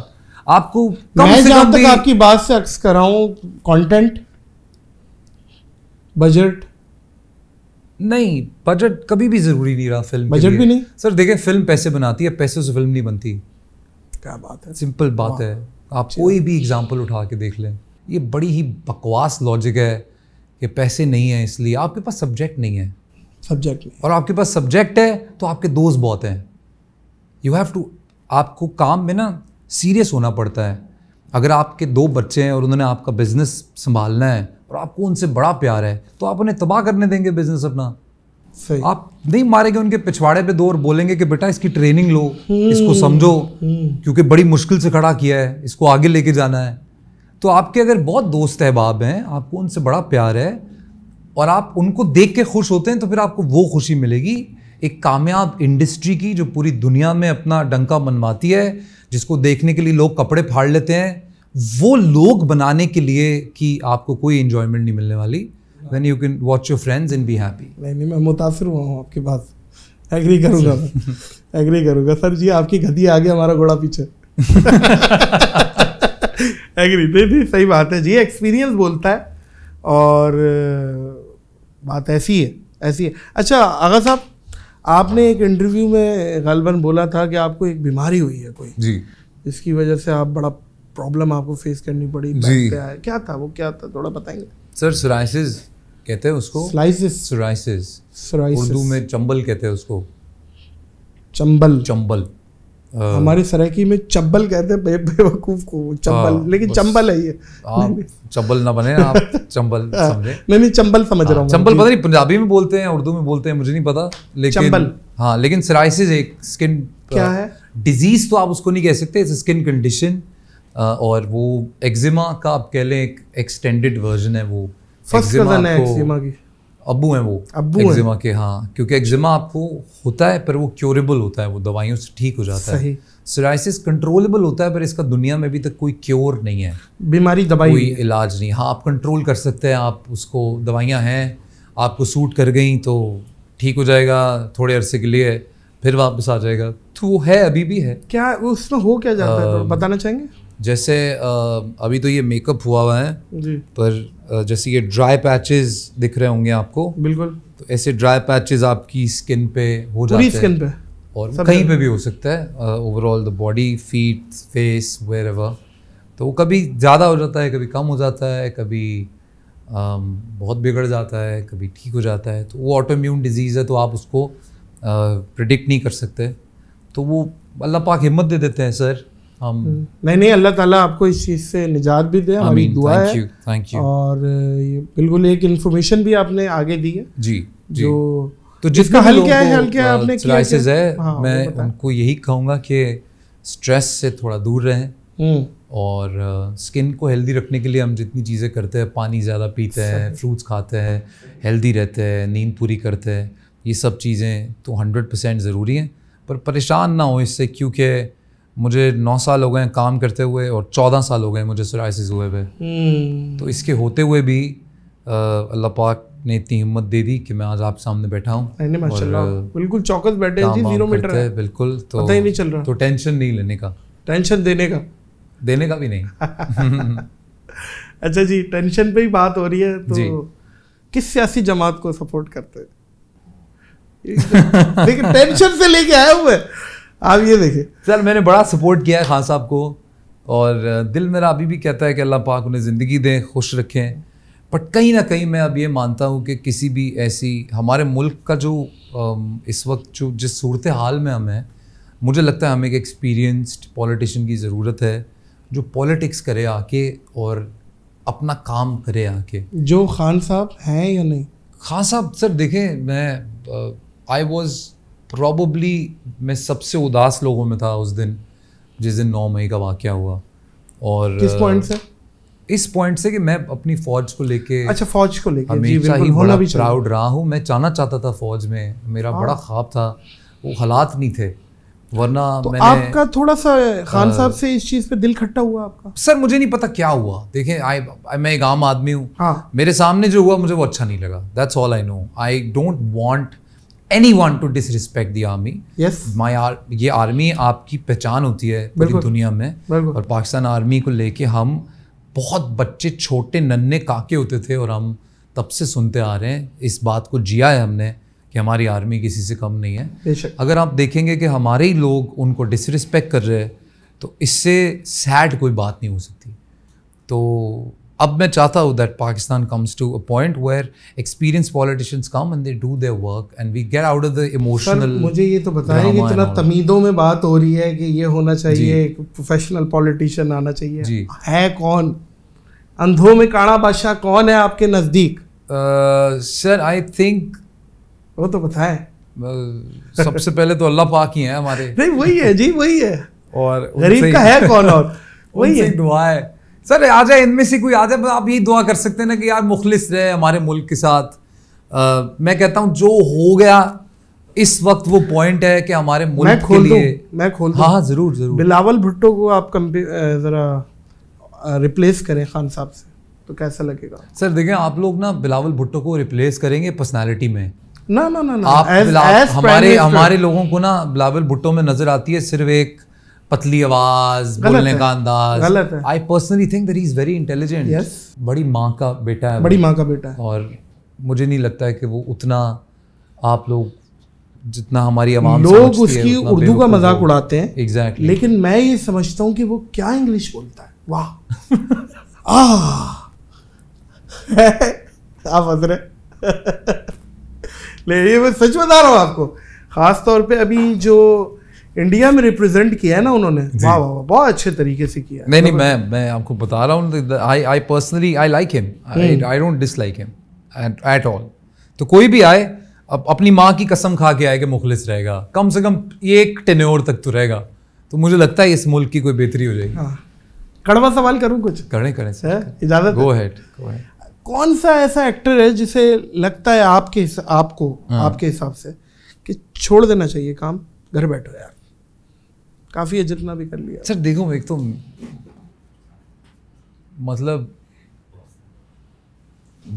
आपको कम मैं से कम तक आपकी बात से अक्स कर रहा बजट नहीं बजट कभी भी ज़रूरी नहीं रहा फिल्म बजट भी नहीं सर देखें फिल्म पैसे बनाती है पैसे से फिल्म नहीं बनती क्या बात है सिंपल बात है आप कोई भी एग्जाम्पल उठा के देख लें ये बड़ी ही बकवास लॉजिक है कि पैसे नहीं है इसलिए आपके पास सब्जेक्ट नहीं है सब्जेक्ट और आपके पास सब्जेक्ट है तो आपके दोस्त बहुत हैं यू हैव टू आपको काम में ना सीरियस होना पड़ता है अगर आपके दो बच्चे हैं और उन्होंने आपका बिज़नेस संभालना है और आपको उनसे बड़ा प्यार है तो आप उन्हें तबाह करने देंगे बिज़नेस अपना सही आप नहीं मारेंगे उनके पिछवाड़े पे दो और बोलेंगे कि बेटा इसकी ट्रेनिंग लो हम्म, इसको समझो हम्म। क्योंकि बड़ी मुश्किल से खड़ा किया है इसको आगे लेके जाना है तो आपके अगर बहुत दोस्त अहबाब हैं आपको उनसे बड़ा प्यार है और आप उनको देख के खुश होते हैं तो फिर आपको वो खुशी मिलेगी एक कामयाब इंडस्ट्री की जो पूरी दुनिया में अपना डंका मनवाती है जिसको देखने के लिए लोग कपड़े फाड़ लेते हैं वो लोग बनाने के लिए कि आपको कोई इन्जॉयमेंट नहीं मिलने वाली then you can watch your friends and be happy नहीं मैं मुतासर हुआ हूँ आपकी बात एग्री करूँगा एग्री करूँगा सर जी आपकी गदी आ गया हमारा घोड़ा पीछे एग्री नहीं नहीं सही बात है जी एक्सपीरियंस बोलता है और बात ऐसी है ऐसी है अच्छा आगा साहब आपने एक इंटरव्यू में गलबन बोला था कि आपको एक बीमारी हुई है कोई जी जिसकी वजह से आप बड़ा प्रॉब्लम आपको फेस करनी पड़ी जी क्या था वो क्या था थोड़ा बताएंगे सर सराइसिस कहते हैं उसको स्लाइसिस उर्दू में चंबल कहते हैं उसको चंबल चंबल हमारे सराकी में चब्बल कहते हैं बे, बेवकूफ को चंबल हाँ, लेकिन चंबल है ये हाँ, चंबल ना बने आप चंबल हाँ। समझे नहीं नहीं चंबल समझ रहा हूँ चंबल पता नहीं पंजाबी में बोलते हैं उर्दू में बोलते हैं मुझे नहीं पता लेकिन चंबल हाँ लेकिन सराइसिस एक स्किन क्या है डिजीज तो आप उसको नहीं कह सकते स्किन कंडीशन और वो एक्जिमा का आप कह लें एक एक्सटेंडेड वर्जन है वो फर्स्ट कजन है एक्जिमा की अबू हैं वो अबू एक्जिमा के हाँ क्योंकि एक्जिमा आपको होता है पर वो क्योरेबल होता है वो दवाइयों से ठीक हो जाता सही। है सराइसिस कंट्रोलेबल होता है पर इसका दुनिया में अभी तक कोई क्योर नहीं है बीमारी दवाई कोई इलाज नहीं हाँ आप कंट्रोल कर सकते हैं आप उसको दवाइयाँ हैं आपको सूट कर गई तो ठीक हो जाएगा थोड़े अरसे के लिए फिर वापस आ जाएगा तो वो है अभी भी है क्या उसमें हो क्या जाता है बताना चाहेंगे जैसे अभी तो ये मेकअप हुआ हुआ है पर जैसे ये ड्राई पैचेस दिख रहे होंगे आपको बिल्कुल तो ऐसे ड्राई पैचेस आपकी स्किन पे हो जाते हैं स्किन पे और कहीं पे भी हो सकता है overall the body feet face wherever तो वो कभी ज़्यादा हो जाता है कभी कम हो जाता है कभी um, बहुत बिगड़ जाता है कभी ठीक हो जाता है तो वो ऑटोम्यून डिजीज़ है तो आप उसको प्रिडिक्ट नहीं कर सकते तो वो अल्लाह पाक हिम्मत दे देते हैं सर हम हम्म। नहीं नहीं अल्लाह ताला आपको इस चीज़ से निजात भी दे हमारी दुआ है थैंक यू और बिल्कुल एक इन्फॉर्मेशन भी आपने आगे दी है जी, जी. जो तो जिसका हल क्या है हल uh, क्या आपने किया है हाँ, मैं उनको यही कहूँगा कि स्ट्रेस से थोड़ा दूर रहें हम्म। और स्किन uh, को हेल्दी रखने के लिए हम जितनी चीज़ें करते हैं पानी ज़्यादा पीते हैं फ्रूट्स खाते हैं हेल्दी रहते हैं नींद पूरी करते हैं ये सब चीज़ें तो हंड्रेड परसेंट ज़रूरी हैं पर परेशान ना हो इससे क्योंकि मुझे नौ साल हो गए काम करते हुए और चौदह साल हो गए मुझे सराइसिस हुए हुए हम्म। तो इसके होते हुए भी अल्लाह पाक ने इतनी हिम्मत दे दी कि मैं आज आप सामने बैठा हूँ बिल्कुल चौकस बैठे जी जीरो मीटर है बिल्कुल तो पता ही नहीं चल रहा तो टेंशन नहीं लेने का टेंशन देने का देने का भी नहीं अच्छा जी टेंशन पे ही बात हो रही है तो जी. किस सियासी जमात को सपोर्ट करते हैं टेंशन तो- से लेके आए हुए आप ये देखें सर मैंने बड़ा सपोर्ट किया है खान साहब को और दिल मेरा अभी भी कहता है कि अल्लाह पाक उन्हें ज़िंदगी दें खुश रखें बट कहीं ना कहीं मैं अब ये मानता हूँ कि किसी भी ऐसी हमारे मुल्क का जो इस वक्त जो जिस सूरत हाल में हम हैं मुझे लगता है हमें एक एक्सपीरियंस्ड पॉलिटिशन की ज़रूरत है जो पॉलिटिक्स करे आके और अपना काम करे आके जो खान साहब हैं या नहीं खान साहब सर देखें मैं आई वॉज़ प्रॉबली मैं सबसे उदास लोगों में था उस दिन जिस दिन नौ मई का वाक्य हुआ और किस पॉइंट से इस पॉइंट से कि मैं अपनी फौज को लेके अच्छा फौज को लेके हमेशा ही बड़ा भी प्राउड रहा हूँ मैं जाना चाहता था फौज में मेरा हाँ। बड़ा ख्वाब था वो हालात नहीं थे वरना तो मैंने आपका थोड़ा सा खान साहब से इस चीज़ पे दिल खट्टा हुआ आपका सर मुझे नहीं पता क्या हुआ देखें आई मैं एक आम आदमी हूँ हाँ। मेरे सामने जो हुआ मुझे वो अच्छा नहीं लगा that's all I know I don't want anyone to disrespect the army yes my our ये आर्मी आपकी पहचान होती है पूरी दुनिया में और पाकिस्तान आर्मी को लेके हम बहुत बच्चे छोटे नन्हे काके होते थे और हम तब से सुनते आ रहे हैं इस बात को जिया है हमने कि हमारी आर्मी किसी से कम नहीं है अगर आप देखेंगे कि हमारे ही लोग उनको डिसरिस्पेक्ट कर रहे हैं तो इससे सैड कोई बात नहीं हो सकती तो अब मैं चाहता हूँ that Pakistan comes to a point where experience politicians come and they do their work and we get out of the emotional मुझे ये तो बताएं कि इतना तमीदों में बात हो रही है कि ये होना चाहिए एक प्रोफेशनल पॉलिटिशियन आना चाहिए जी है कौन अंधों में काड़ा बादशाह कौन है आपके नज़दीक सर आई थिंक वो तो बताएं uh, सबसे पहले तो अल्लाह पाक ही है हमारे नहीं वही है जी वही है और गरीब का है कौन और वही है दुआ है सर आ जाए इनमें से कोई आ जाए आप यही दुआ कर सकते हैं ना कि यार मुखलिस रहे हमारे मुल्क के साथ आ, मैं कहता हूँ जो हो गया इस वक्त वो पॉइंट है कि हमारे मुल्क मैं खोल के लिए मैं खोल हाँ हाँ जरूर जरूर बिलावल भुट्टो को आप ज़रा रिप्लेस करें खान साहब से तो कैसा लगेगा सर देखें आप लोग ना बिलावल भुट्टो को रिप्लेस करेंगे पर्सनैलिटी में ना ना ना, ना आप as, as हमारे हमारे लोगों को ना बिलावल भुट्टो में नजर आती है सिर्फ एक पतली आवाज बोलने का अंदाज गलत है I personally think that he is very intelligent yes बड़ी माँ का बेटा है बड़ी माँ का बेटा है और मुझे नहीं लगता है कि वो उतना आप लोग जितना हमारी आवाम लोग उसकी उर्दू का मजाक उड़ाते हैं एग्जैक्टली लेकिन मैं ये समझता हूँ कि वो क्या इंग्लिश बोलता है वाह आप हजरे ले ये मैं सच बता रहा हूँ आपको खास तौर पे अभी जो इंडिया में रिप्रेजेंट किया है ना उन्होंने वाह वाह बहुत अच्छे तरीके से किया नहीं नहीं मतलब मैं मैं आपको बता रहा हूँ I I personally I like him I don't dislike him at all तो कोई भी आए अब अपनी माँ की कसम खा के आए कि मुखलिस रहेगा कम से कम एक टेन्योर तक तो रहेगा तो मुझे लगता है इस मुल्क की कोई बेहतरी हो जाएगी हाँ। कड़वा सवाल करूँ कुछ करें करें इजाजत गो हेड कौन सा ऐसा एक्टर है जिसे लगता है आपके आपको हाँ। आपके हिसाब से कि छोड़ देना चाहिए काम घर बैठो यार काफ़ी है जितना भी कर लिया सर देखो एक तो मतलब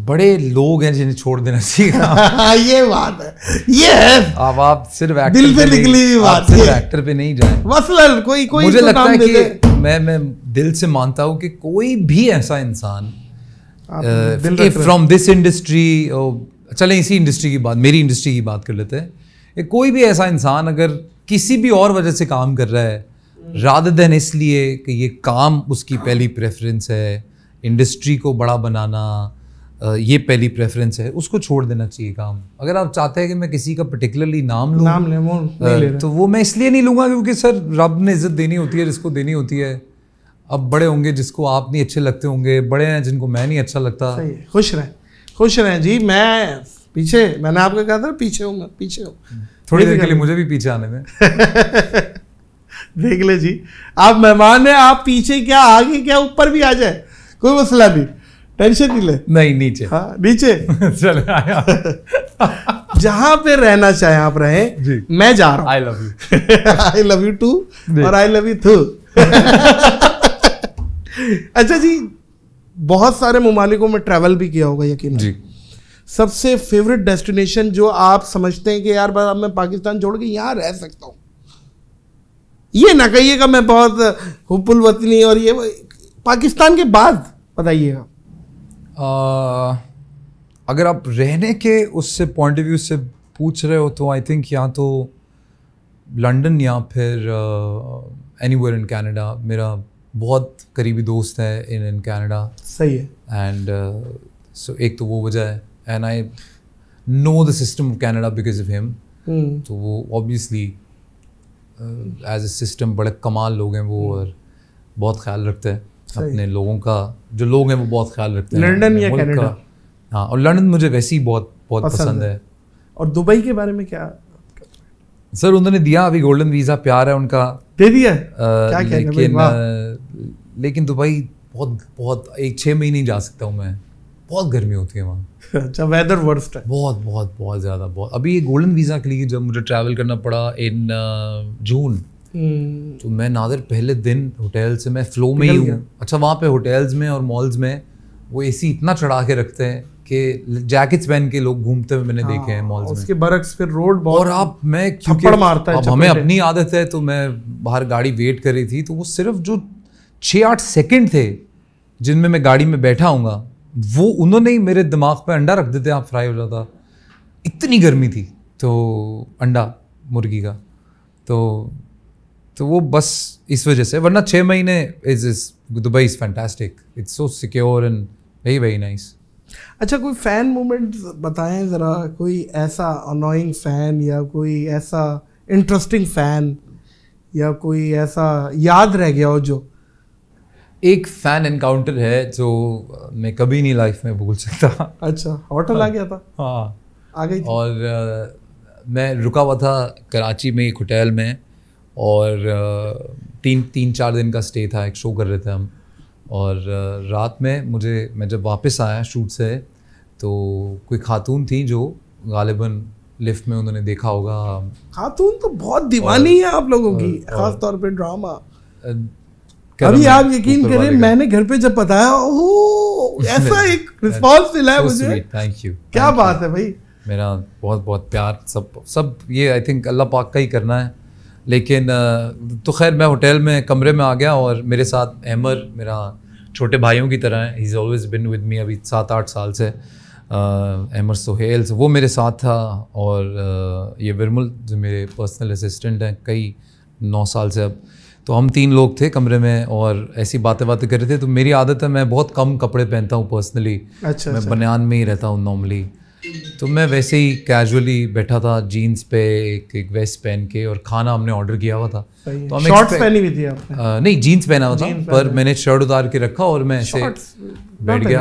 बड़े लोग हैं जिन्हें छोड़ देना सीखा ये बात है ये है अब आप सिर्फ एक्टर दिल पे निकली हुई बात है एक्टर पे नहीं जाए मसलन कोई कोई मुझे लगता है कि मैं मैं दिल से मानता हूं कि कोई भी ऐसा इंसान फ्रॉम दिस इंडस्ट्री चले इसी इंडस्ट्री की बात मेरी इंडस्ट्री की बात कर लेते हैं कोई भी ऐसा इंसान अगर किसी भी और वजह से काम कर रहा है राधा देन इसलिए कि ये काम उसकी पहली प्रेफरेंस है इंडस्ट्री को बड़ा बनाना ये पहली प्रेफरेंस है उसको छोड़ देना चाहिए काम अगर आप चाहते हैं कि मैं किसी का पर्टिकुलरली नाम लूँ नाम ले, वो ले तो वो मैं इसलिए नहीं लूँगा क्योंकि सर रब ने इज्जत देनी होती है जिसको देनी होती है अब बड़े होंगे जिसको आप नहीं अच्छे लगते होंगे बड़े हैं जिनको मैं नहीं अच्छा लगता सही है खुश रहें खुश रहें जी मैं पीछे मैंने आपको कहा था पीछे हूँ मैं पीछे हूँ हम्म। थोड़ी देर के लिए मुझे भी पीछे आने में देख ले जी आप मेहमान हैं आप पीछे क्या आगे क्या ऊपर भी आ जाए कोई मसला नहीं टेंशन नहीं ले नहीं नीचे हाँ नीचे चल आया जहां पे रहना चाहे आप रहे मैं जा रहा हूँ I love you I love you too और आई लव यू थू अच्छा जी बहुत सारे ममालिकों में ट्रेवल भी किया होगा यकीन जी सबसे फेवरेट डेस्टिनेशन जो आप समझते हैं कि यार बस अब मैं पाकिस्तान छोड़ के यहाँ रह सकता हूँ ये ना कहिएगा मैं बहुत हुपुल वतनी और ये पाकिस्तान के बाद बताइएगा अगर आप रहने के उससे पॉइंट ऑफ व्यू से पूछ रहे हो तो आई थिंक यहाँ तो लंदन या फिर एनी इन कनाडा मेरा बहुत करीबी दोस्त है इन इन कैनेडा सही है एंड सो uh, so एक तो वो वजह है and I know the system of Canada because of him तो वो ऑब्वियसली एज ए सिस्टम बड़े कमाल लोग हैं वो hmm. और बहुत ख्याल रखते हैं अपने लोगों का जो लोग हैं वो बहुत ख्याल रखते हैं लंडन या कनाडा हाँ और लंदन मुझे वैसे ही बहुत बहुत पसंद, पसंद है।, है और दुबई के बारे में क्या सर उन्होंने दिया अभी गोल्डन वीज़ा प्यार है उनका दे दिया आ, uh, क्या लेकिन uh, लेकिन दुबई बहुत बहुत एक छः महीने जा सकता हूँ मैं बहुत गर्मी होती है वहाँ अच्छा वेदर वर्स्ट है बहुत बहुत बहुत ज़्यादा बहुत अभी ये गोल्डन वीज़ा के लिए जब मुझे ट्रैवल करना पड़ा इन जून uh, हम्म। तो मैं नादर पहले दिन होटल से मैं फ्लो में ही हूँ अच्छा वहाँ पे होटल्स में और मॉल्स में वो ए इतना चढ़ा के रखते हैं कि जैकेट्स पहन के लोग घूमते हुए मैंने देखे हैं मॉल्स हाँ, में उसके बरक्स फिर रोड बहुत और आप मैं क्योंकि मारता है हमें अपनी आदत है तो मैं बाहर गाड़ी वेट कर रही थी तो वो सिर्फ जो छः आठ सेकेंड थे जिनमें मैं गाड़ी में बैठा हूँ वो उन्होंने ही मेरे दिमाग पे अंडा रख देते आप फ्राई हो जाता इतनी गर्मी थी तो अंडा मुर्गी का तो तो वो बस इस वजह से वरना छः महीने is is Dubai is fantastic it's so secure and very very nice अच्छा कोई फ़ैन मोमेंट बताएं ज़रा कोई ऐसा अनोइंग फ़ैन या कोई ऐसा इंटरेस्टिंग फ़ैन या कोई ऐसा याद रह गया हो जो एक फैन एनकाउंटर है जो uh, मैं कभी नहीं लाइफ में भूल सकता अच्छा होटल हाँ, आ गया था हाँ आ गई और आ, uh, मैं रुका हुआ था कराची में एक होटल में और आ, uh, तीन तीन चार दिन का स्टे था एक शो कर रहे थे हम और आ, रात में मुझे मैं जब वापस आया शूट से तो कोई खातून थी जो गालिबन लिफ्ट में उन्होंने देखा होगा खातून तो बहुत दीवानी है आप लोगों की खासतौर पर ड्रामा अभी आप यकीन करें मैंने घर पे जब बताया ओ, ऐसा एक रिस्पॉन्स मिला है मुझे थैंक यू क्या बात है भाई मेरा बहुत बहुत प्यार सब सब ये आई थिंक अल्लाह पाक का ही करना है लेकिन तो खैर मैं होटल में कमरे में आ गया और मेरे साथ अहमर मेरा छोटे भाइयों की तरह है is always been with me अभी सात आठ साल से अहमर सोहेल वो मेरे साथ था और ये बिरमुल जो मेरे पर्सनल असिस्टेंट हैं कई नौ साल से अब तो हम तीन लोग थे कमरे में और ऐसी बातें बातें कर रहे थे तो मेरी आदत है मैं बहुत कम कपड़े पहनता हूँ पर्सनली अच्छा, मैं अच्छा। बनियान में ही रहता हूँ नॉर्मली तो मैं वैसे ही कैजुअली बैठा था जीन्स पे एक, एक वेस्ट पहन के और खाना हमने ऑर्डर किया हुआ था तो हमें शॉर्ट्स पहनी हुई थी आपने नहीं जीन्स पहना हुआ था पर मैंने शर्ट उतार के रखा और मैं ऐसे बैठ गया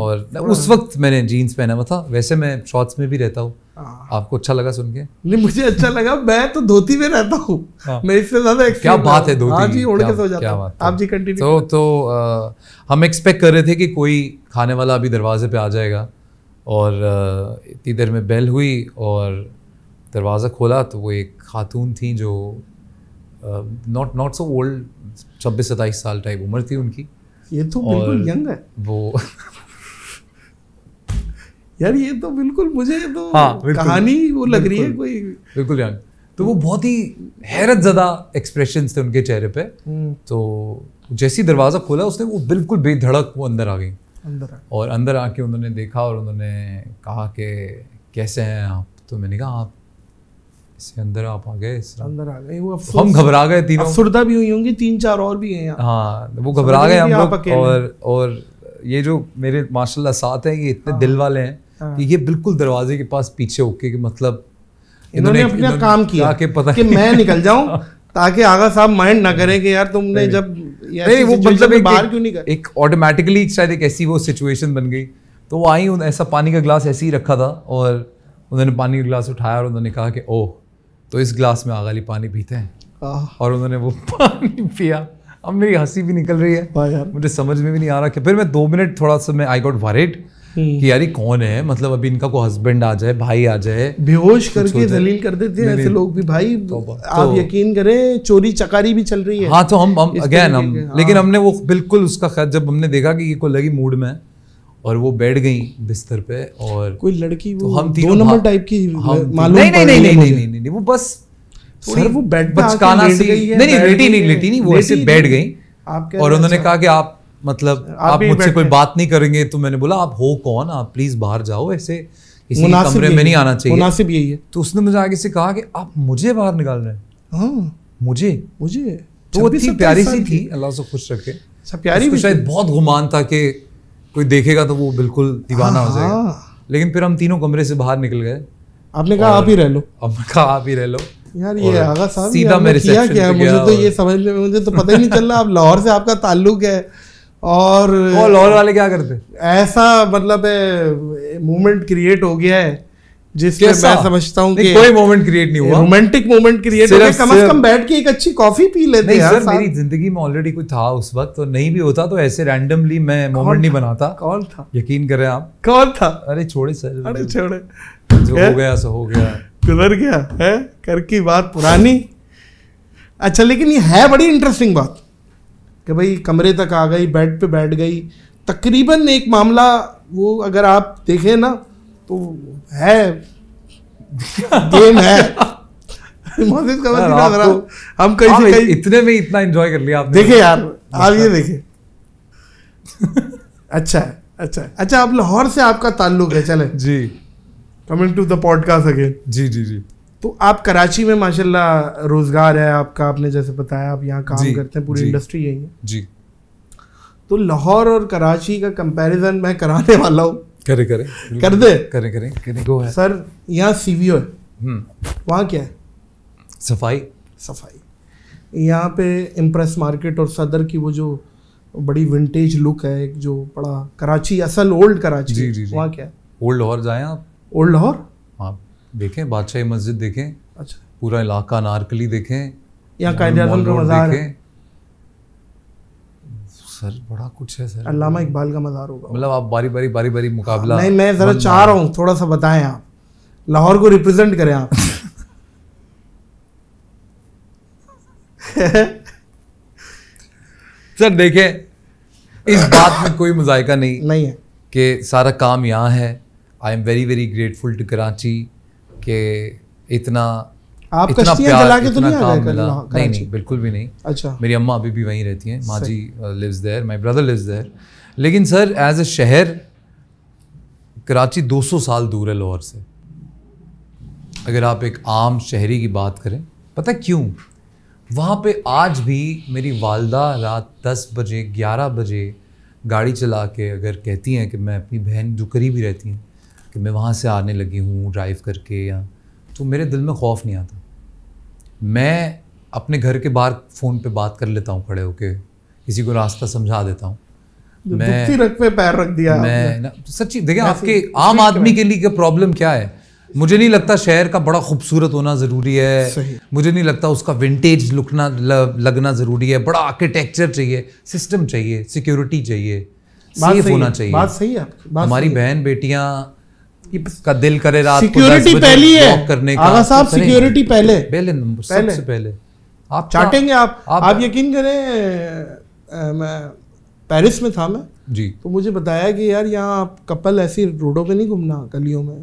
और हाँ। उस वक्त मैंने जीन्स पहना हुआ था वैसे मैं शॉर्ट्स में भी रहता हूँ हाँ। आपको अच्छा लगा सुन के नहीं मुझे अच्छा लगा मैं तो धोती में रहता हूँ हाँ। मैं इससे ज्यादा क्या बात है धोती हाँ जी ओढ़ के सो जाता हूँ आप जी कंटिन्यू तो तो हम एक्सपेक्ट कर रहे थे कि कोई खाने वाला अभी दरवाजे पे आ जाएगा और इतनी देर में बेल हुई और दरवाज़ा खोला तो वो एक खातून थी जो नॉट नॉट सो ओल्ड छब्बीस सताईस साल टाइप उम्र थी उनकी ये तो बिल्कुल यंग है वो यार ये तो बिल्कुल मुझे तो हाँ, कहानी वो लग रही है कोई बिल्कुल यंग तो वो बहुत ही हैरत ज़दा एक्सप्रेशन थे उनके चेहरे पे हम्म। तो जैसी दरवाज़ा खोला उसने वो बिल्कुल बेधड़क वो अंदर आ गई अंदर और अंदर आके उन्होंने देखा और उन्होंने कहा कि कैसे हैं आप तो मैंने कहा आप इससे अंदर आप आ गए इस अंदर आ गए वो हम घबरा गए तीनों सुरदा भी हुई होंगी तीन चार और भी हैं हाँ वो घबरा गए हम लोग और और ये जो मेरे माशाल्लाह साथ हैं ये इतने हाँ। दिल वाले हैं हाँ। कि ये बिल्कुल दरवाजे के पास पीछे होके मतलब इन्होंने अपना काम किया कि पता कि मैं निकल जाऊं हाँ। ताकि आगा साहब माइंड ना करें कि यार तुमने जब नहीं वो मतलब बाहर क्यों नहीं कर एक ऑटोमेटिकली शायद एक ऐसी वो सिचुएशन बन गई तो वो आई ऐसा पानी का गिलास ऐसे ही रखा था और उन्होंने पानी का गिलास उठाया और उन्होंने कहा कि ओह तो इस गिलास में आगाली पानी पीते हैं और उन्होंने वो पानी पिया अब मेरी हंसी भी निकल रही है मुझे समझ में भी नहीं आ रहा कि फिर मैं दो मिनट थोड़ा सा मैं आई गॉट वरिड कि यार ये कौन है मतलब अभी इनका को हस्बैंड आ जाए भाई आ जाए बेहोश करके दलील कर देते हैं ऐसे लोग भी भाई तो, आप तो, यकीन करें चोरी चकारी भी चल रही है हाँ तो हम हम अगेन हम हाँ। लेकिन हमने वो बिल्कुल उसका खैर जब हमने देखा कि ये को लगी मूड में और वो बैठ गई बिस्तर पे और कोई लड़की तो वो हम दो नंबर टाइप की मालूम नहीं नहीं नहीं नहीं नहीं वो बस सर वो बेड पे आके लेट गई है नहीं नहीं लेटी नहीं लेटी नहीं वो ऐसे बैठ गई आप और उन्होंने अच्छा। कहा कि आप मतलब आप, मुझसे कोई बात नहीं करेंगे तो मैंने बोला आप हो कौन आप प्लीज़ बाहर जाओ ऐसे कमरे में नहीं आना चाहिए मुनासिब यही है तो उसने मुझे आगे से कहा कि आप मुझे बाहर निकाल रहे हैं हाँ। मुझे मुझे तो वो थी प्यारी सी थी अल्लाह से खुश रखे प्यारी भी शायद बहुत गुमान था कि कोई देखेगा तो वो बिल्कुल दीवाना हो जाएगा हाँ, हाँ। लेकिन फिर हम तीनों कमरे से बाहर निकल गए आपने कहा आप ही रह लो अब कहा आप ही रह लो यार ये आगा साहब सीधा मैं रिसेप्शन पे मुझे तो ये समझ में मुझे तो पता ही नहीं चल रहा आप लाहौर से आपका ताल्लुक है और वो लाहौर वाले क्या करते ऐसा मतलब मूवमेंट क्रिएट हो गया है जिसके मैं समझता हूँ कोई मोमेंट क्रिएट नहीं हुआ रोमांटिक मोमेंट क्रिएट हो कम से कम बैठ के एक अच्छी कॉफी पी लेते नहीं सर मेरी जिंदगी में ऑलरेडी कोई था उस वक्त तो नहीं भी होता तो ऐसे रैंडमली मैं मोमेंट नहीं बनाता कौन था यकीन करें आप कौन था अरे छोड़े सर अरे छोड़े जो हो गया सो हो गया गुजर गया है कर की बात पुरानी अच्छा लेकिन ये है बड़ी इंटरेस्टिंग बात कि भाई कमरे तक आ गई बेड पे बैठ गई तकरीबन एक मामला वो अगर आप देखें ना तो है गेम है हम कहीं हाँ से कहीं इतने में इतना एंजॉय कर लिया आपने देखे यार आप ये अच्छा। देखे अच्छा है अच्छा है अच्छा आप लाहौर से आपका ताल्लुक है चले जी coming to the podcast again जी जी जी तो आप कराची में माशाल्लाह रोज़गार है आपका आपने जैसे बताया आप यहाँ काम करते हैं पूरी इंडस्ट्री यही है जी तो लाहौर और कराची का कंपैरिजन मैं कराने वाला हूँ करे करे कर दे करे करे करे गो है सर यहाँ सीवीओ है हम्म। वहाँ क्या है सफाई सफाई यहाँ पे इम्प्रेस मार्केट और सदर की वो जो बड़ी विंटेज लुक है एक जो बड़ा कराची असल ओल्ड कराची वहाँ क्या है ओल्ड लाहौर जाए आप ओल्ड लाहौर आप हाँ। देखें बादशाही मस्जिद देखें अच्छा पूरा इलाका नारकली देखें यहाँ कायद आजम का मज़ार है सर बड़ा कुछ है सर अलामा इकबाल का मज़ार होगा मतलब आप बारी बारी बारी बारी मुकाबला नहीं मैं ज़रा चाह रहा हूँ थोड़ा सा बताएं आप लाहौर को रिप्रेजेंट करें आप सर देखें इस बात में कोई मजायका नहीं नहीं है कि सारा काम यहाँ है I am very very grateful to Karachi कि इतना आप इतना प्यार जला के तो इतना तो नहीं काम मिला नहीं नहीं बिल्कुल भी नहीं अच्छा मेरी अम्मा अभी भी वहीं रहती हैं माँ जी lives there my brother lives there लेकिन सर एज अ शहर कराची 200 साल दूर है लाहौर से अगर आप एक आम शहरी की बात करें पता क्यों वहाँ पे आज भी मेरी वालदा रात दस बजे ग्यारह बजे गाड़ी चला के अगर कहती हैं कि मैं अपनी बहन जो करीबी रहती हैं कि मैं वहाँ से आने लगी हूँ ड्राइव करके या तो मेरे दिल में खौफ नहीं आता मैं अपने घर के बाहर फ़ोन पे बात कर लेता हूँ खड़े होके किसी को रास्ता समझा देता हूँ मैं रख पे पैर रख दिया मैं सच्ची देखिए आपके आम आदमी के लिए प्रॉब्लम क्या है मुझे नहीं लगता शहर का बड़ा खूबसूरत होना ज़रूरी है मुझे नहीं लगता उसका विंटेज लुकना लगना ज़रूरी है बड़ा आर्किटेक्चर चाहिए सिस्टम चाहिए सिक्योरिटी चाहिए सेफ होना चाहिए बात सही है हमारी बहन बेटियाँ का दिल करे रात सिक्योरिटी पहली है करने का साहब सिक्योरिटी तो पहले पहले नंबर सबसे पहले आप चाटेंगे आप आप, आप यकीन करें मैं पेरिस में था मैं जी तो मुझे बताया कि यार यहाँ आप कपल ऐसी रोडों पे नहीं घूमना गलियों में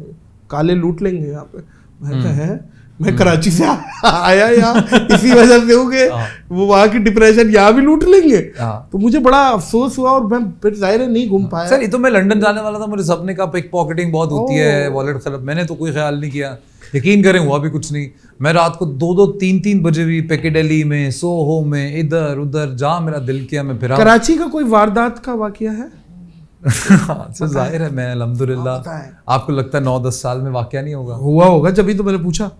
काले लूट लेंगे यहाँ पे मैं कहें हम्म। मैं हम्म। कराची से आ, आया यहाँ इसी हाँ। वजह से होंगे हाँ। वो वहां की डिप्रेशन यहाँ भी लूट लेंगे हाँ। तो मुझे बड़ा अफसोस हुआ और मैं फिर जाहिर है नहीं घूम पाया सर ये तो मैं लंदन जाने वाला था मेरे सपने का पिक पॉकेटिंग बहुत होती है वॉलेट खराब मैंने तो कोई ख्याल नहीं किया यकीन करें हुआ भी कुछ नहीं मैं रात को दो दो तीन तीन बजे भी पेकेडेली में सोहो में इधर उधर जहाँ मेरा दिल किया मैं फिर कराची का कोई वारदात का वाक्य है सर हाँ, तो जाहिर है मैं अलहमदुल्ला हाँ, आपको लगता है नौ दस साल में वाक़ नहीं होगा हुआ होगा जब ही तो मैंने पूछा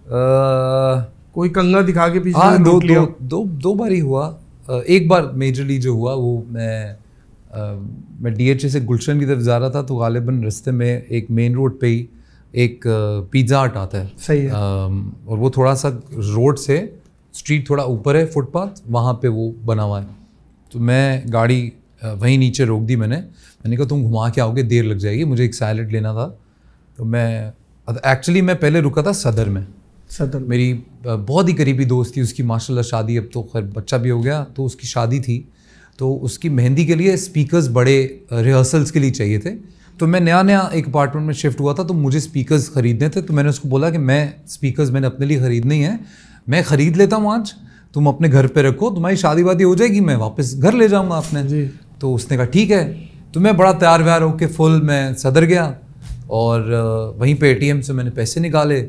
कोई कंगा दिखा के पीछे हाँ दो, दो, दो दो बार ही हुआ एक बार मेजरली जो हुआ वो मैं आ, मैं डीएचए से गुलशन की तरफ जा रहा था तो गालिबन रस्ते में एक मेन रोड पे ही एक पिज़्ज़ा हट आता है सही है और वो थोड़ा सा रोड से स्ट्रीट थोड़ा ऊपर है फुटपाथ वहाँ पे वो बना हुआ है तो मैं गाड़ी वहीं नीचे रोक दी मैंने मैंने कहा तुम घुमा के आओगे देर लग जाएगी मुझे एक सैलड लेना था तो मैं एक्चुअली मैं पहले रुका था सदर में सदर मेरी बहुत ही करीबी दोस्त थी उसकी माशाल्लाह शादी अब तो खैर बच्चा भी हो गया तो उसकी शादी थी तो उसकी मेहंदी के लिए स्पीकर्स बड़े रिहर्सल्स के लिए चाहिए थे तो मैं नया नया एक अपार्टमेंट में शिफ्ट हुआ था तो मुझे स्पीकर्स ख़रीदने थे तो मैंने उसको बोला कि मैं स्पीकर्स मैंने अपने लिए ख़रीदने हैं मैं ख़रीद लेता हूँ आज तुम अपने घर पे रखो तुम्हारी शादी वादी हो जाएगी मैं वापस घर ले जाऊँगा जी तो उसने कहा ठीक है तो मैं बड़ा तैयार व्यार होकर फुल मैं सदर गया और वहीं पे एटीएम से मैंने पैसे निकाले